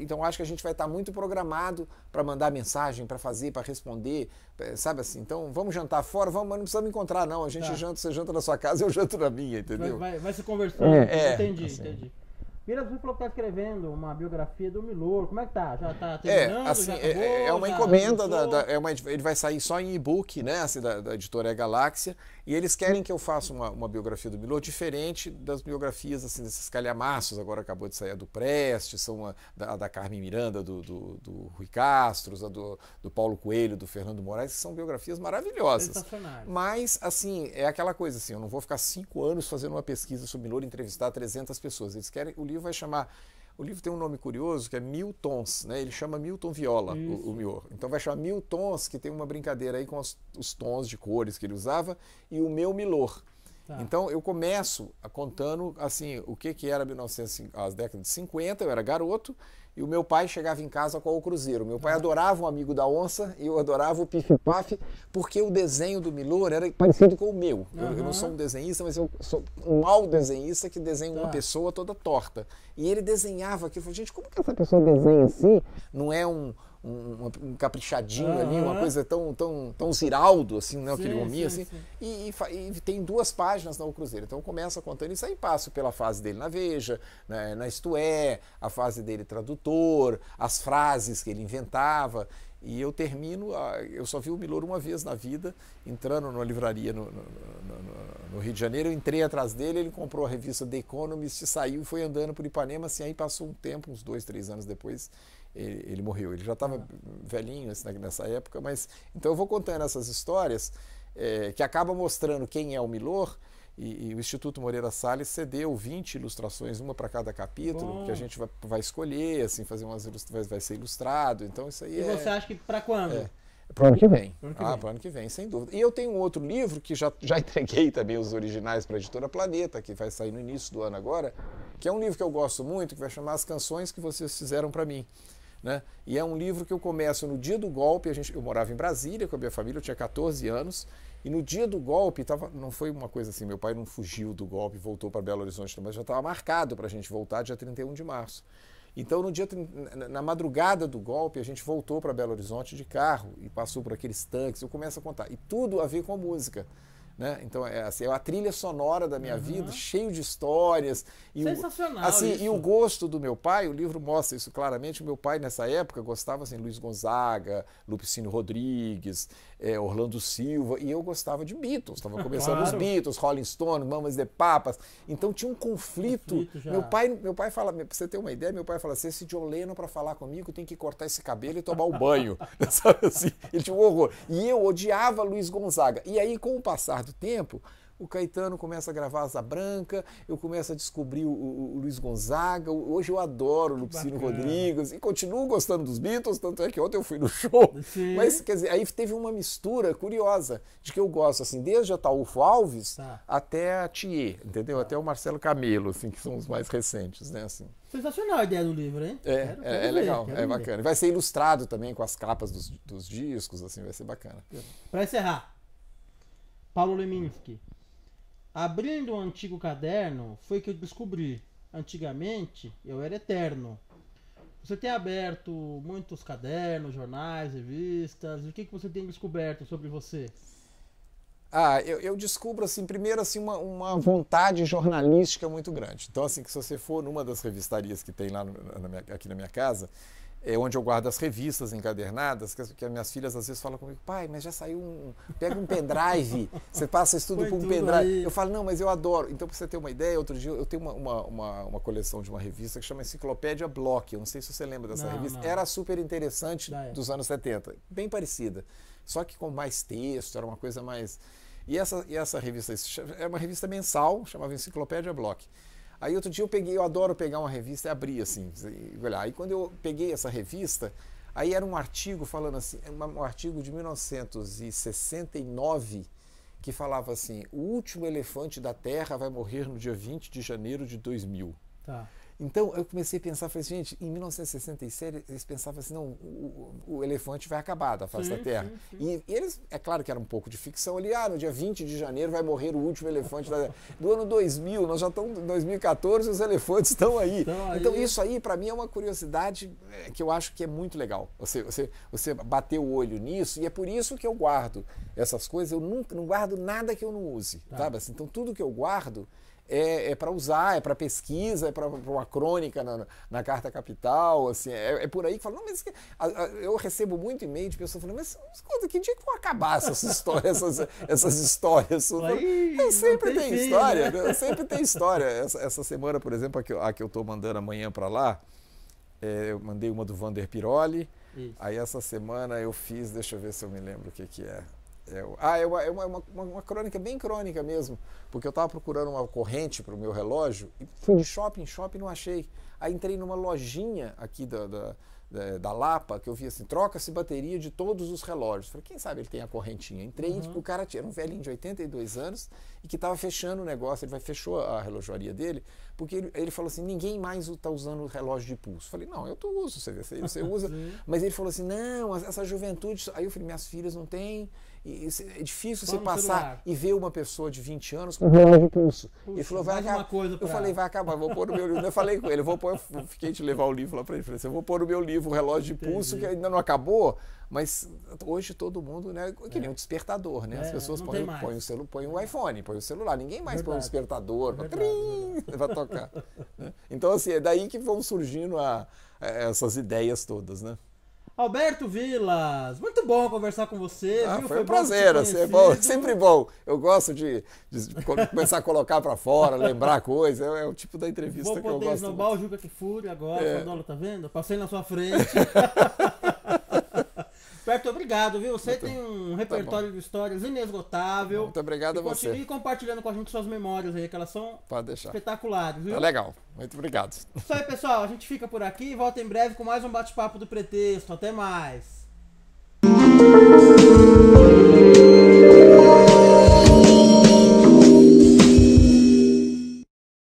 [SPEAKER 2] então acho que a gente vai estar muito programado para mandar mensagem, para fazer, para responder, eh, sabe assim? Então vamos jantar fora, vamos, mas não precisamos me encontrar não. A gente tá. janta, você janta na sua casa, eu janto na minha, entendeu? Vai, vai,
[SPEAKER 1] vai se conversando. É, é. entendi, assim, entendi. Vilas Luz falou que tá escrevendo uma biografia do Milor. Como é que tá? Já tá é, terminando? Assim, é, assim, acabou, é, é, uma encomenda, da, da,
[SPEAKER 2] é uma, ele vai sair só em e-book, né? Assim, da, da editora Galáxia. E eles querem que eu faça uma, uma biografia do Milor diferente das biografias, assim, desses calhamaços. Agora acabou de sair a do Preste, são a, da, da Carmen Miranda, do, do, do Rui Castro, a do, do Paulo Coelho, do Fernando Moraes, que são biografias maravilhosas. Mas, assim, é aquela coisa assim, eu não vou ficar cinco anos fazendo uma pesquisa sobre Milor e entrevistar 300 pessoas. Eles querem o livro vai chamar. O livro tem um nome curioso que é Miltons, né? Ele chama Milton Viola, o, o Mior. Então vai chamar Miltons, que tem uma brincadeira aí com os, os, tons de cores que ele usava, e o meu Milor. Tá. Então eu começo contando assim o que, que era 1950 as décadas de 50, eu era garoto, e o meu pai chegava em casa com o Cruzeiro. Meu pai adorava o Amigo da Onça e eu adorava o Pif Paf, porque o desenho do Milor era parecido com o meu. Uhum. Eu, eu, não sou um desenhista, mas eu sou um mau desenhista que desenha uma tá. pessoa toda torta. E ele desenhava aquilo. Eu falei, gente, como que essa pessoa desenha assim? Não é um um, um caprichadinho uhum. ali, uma coisa tão, tão, tão ziraldo, assim, né, sim, que assim. Sim. E, e, e, tem duas páginas na O Cruzeiro. Então começa contando isso aí, passo pela fase dele na Veja, na, né, na Isto É, a fase dele tradutor, as frases que ele inventava. E eu termino, eu só vi o Milor uma vez na vida, entrando numa livraria no, no, no, no, Rio de Janeiro, eu entrei atrás dele, ele comprou a revista The Economist, saiu e foi andando por Ipanema, assim, aí passou um tempo, uns dois, três anos depois, ele, ele morreu. Ele já estava velhinho assim, nessa época, mas. Então eu vou contando essas histórias é, que acaba mostrando quem é o Milor. E, e, o Instituto Moreira Salles cedeu 20 ilustrações, uma para cada capítulo, Bom. que a gente vai, vai, escolher, assim, fazer umas vai, vai ser ilustrado. Então isso aí e é. E você acha que
[SPEAKER 1] para quando? É.
[SPEAKER 2] Para o ano que vem. Ano que ah, para o ano que vem, sem dúvida. E eu tenho um outro livro que já, já entreguei também os originais para a editora Planeta, que vai sair no início do ano agora, que é um livro que eu gosto muito, que vai chamar As Canções que Vocês Fizeram para Mim. Né? E é um livro que eu começo no dia do golpe. A gente, eu morava em Brasília com a minha família, eu tinha 14 anos. E no dia do golpe, tava, não foi uma coisa assim: meu pai não fugiu do golpe, voltou para Belo Horizonte, mas já estava marcado para a gente voltar dia 31 de março. Então, no dia, na madrugada do golpe, a gente voltou para Belo Horizonte de carro e passou por aqueles tanques. Eu começo a contar. E tudo a ver com a música. Né? Então é assim, é a trilha sonora da minha uhum. vida, cheio de histórias. E Sensacional. O, assim, isso. e o gosto do meu pai, o livro mostra isso claramente. O meu pai nessa época gostava assim, Luiz Gonzaga, Lupicínio Rodrigues, é, Orlando Silva, e eu gostava de Beatles. Estava começando claro. os Beatles, Rolling Stones Mamas de Papas. Então tinha um conflito. conflito meu pai, meu pai fala, pra você ter uma ideia, meu pai fala assim: esse John Lennon para falar comigo tem que cortar esse cabelo e tomar o um banho. Sabe assim? Ele tinha um horror. E eu odiava Luiz Gonzaga. E aí, com o passar do determinado tempo, o Caetano começa a gravar Asa Branca, eu começo a descobrir o, o, o Luiz Gonzaga, hoje eu adoro o Rodrigues e continuo gostando dos Beatles, tanto é que ontem eu fui no show. Sim. Mas, quer dizer, aí teve uma mistura curiosa de que eu gosto, assim, desde Ataúfo Alves tá. até a Thier, entendeu? Tá. Até o Marcelo Camelo, assim, que são os mais recentes, né, assim.
[SPEAKER 1] Sensacional a ideia do livro, hein? É, quero, é, quero é, é, legal, é bacana.
[SPEAKER 2] Ver. Vai ser ilustrado também com as capas dos, dos discos, assim, vai ser bacana.
[SPEAKER 1] Para encerrar, Paulo Leminski. Abrindo um antigo caderno, foi que eu descobri. Antigamente, eu era eterno. Você tem aberto muitos cadernos, jornais, revistas. O que, que você tem descoberto sobre você?
[SPEAKER 2] Ah, eu, eu descubro, assim, primeiro, assim, uma, uma, vontade jornalística muito grande. Então, assim, que se você for numa das revistarias que tem lá no, na minha, aqui na minha casa, é onde eu guardo as revistas encadernadas, que, que as minhas filhas às vezes falam comigo, pai, mas já saiu um. Pega um pendrive, você passa isso tudo por um pendrive. Aí. Eu falo, não, mas eu adoro. Então, para você ter uma ideia, outro dia eu tenho uma, uma, uma, uma coleção de uma revista que chama Enciclopédia Block. Eu não sei se você lembra dessa não, revista. Não. Era super interessante Daí. dos anos 70, bem parecida. Só que com mais texto, era uma coisa mais. E essa, e essa revista é uma revista mensal, chamava Enciclopédia Block. Aí outro dia eu peguei, eu adoro pegar uma revista e abrir assim, e olhar. Aí quando eu peguei essa revista, aí era um artigo falando assim, é um artigo de 1969 que falava assim: "O último elefante da Terra vai morrer no dia 20 de janeiro de 2000". Tá. Então eu comecei a pensar, falei assim, gente, em 1967 eles pensavam assim, não, o, o elefante vai acabar da face sim, da Terra. Sim, sim. E, eles, é claro que era um pouco de ficção ali, ah, no dia 20 de janeiro vai morrer o último elefante da Terra. Do ano 2000, nós já estamos em 2014 os elefantes estão aí. aí. Então isso aí para mim é uma curiosidade é, que eu acho que é muito legal. Você, você, você bateu o olho nisso e é por isso que eu guardo essas coisas. Eu nunca, não guardo nada que eu não use, tá. sabe? Assim, então tudo que eu guardo é, é para usar, é para pesquisa, é para uma crônica na, na, Carta Capital, assim, é, é por aí que fala, não, mas a, a, eu recebo muito e-mail de pessoas falando, mas escuta, que dia que vão acabar essas histórias, essas, essas histórias? Aí, é, sempre tem, tem né? história, né? sempre tem história. Essa, essa, semana, por exemplo, a que, eu, estou mandando amanhã para lá, é, eu mandei uma do Vander Piroli, Isso. aí essa semana eu fiz, deixa eu ver se eu me lembro o que que é. É, ah, é, é, uma, é uma, uma, uma, crônica bem crônica mesmo, porque eu estava procurando uma corrente para o meu relógio e fui de shopping, shopping não achei. Aí entrei numa lojinha aqui da, da, da, da Lapa, que eu vi assim, troca-se bateria de todos os relógios. Falei, quem sabe ele tem a correntinha. Entrei uhum. e o cara tinha, um velhinho de 82 anos e que estava fechando o negócio, ele vai, fechou a relojaria dele, porque ele, ele falou assim, ninguém mais está usando o relógio de pulso. Falei, não, eu tô uso, você, você, você usa. Mas ele falou assim, não, essa juventude... Aí eu falei, minhas filhas não têm é difícil Só você passar celular. e ver uma pessoa de 20 anos com um relógio pulso. ele falou, vai acabar. eu falei, vai acabar, vou pôr o meu livro. Eu falei com ele, vou pôr, eu fiquei de levar o livro lá para ele. Falei, assim, eu vou pôr o meu livro, o relógio de pulso, que ainda não acabou. Mas hoje todo mundo, né? Que nem é. um despertador, né? É, As pessoas põem, põem, o celu, põem o iPhone, põem o celular. Ninguém mais Verdade. põe um despertador para tocar. Né? então, assim, é daí que vão surgindo a, a, é, essas ideias todas, né?
[SPEAKER 1] Alberto Vilas, muito bom conversar com você. Ah, foi, foi, um prazer, assim, é bom,
[SPEAKER 2] sempre bom. Eu gosto de, de, começar a colocar para fora, lembrar coisas. É, é, o tipo da entrevista Vou que eu gosto. Vou poder esnobar
[SPEAKER 1] o Juca Kifuri agora, é. Fandolo, tá vendo? Passei na sua frente. Roberto, obrigado, viu? Você tem um tá repertório tá de histórias inesgotável. Muito obrigado a você. Continue compartilhando com a gente suas memórias aí, que elas são espetaculares, viu? Tá legal, muito obrigado. Isso aí, pessoal, a gente fica por aqui e volta em breve com mais um bate-papo do pretexto. Até mais.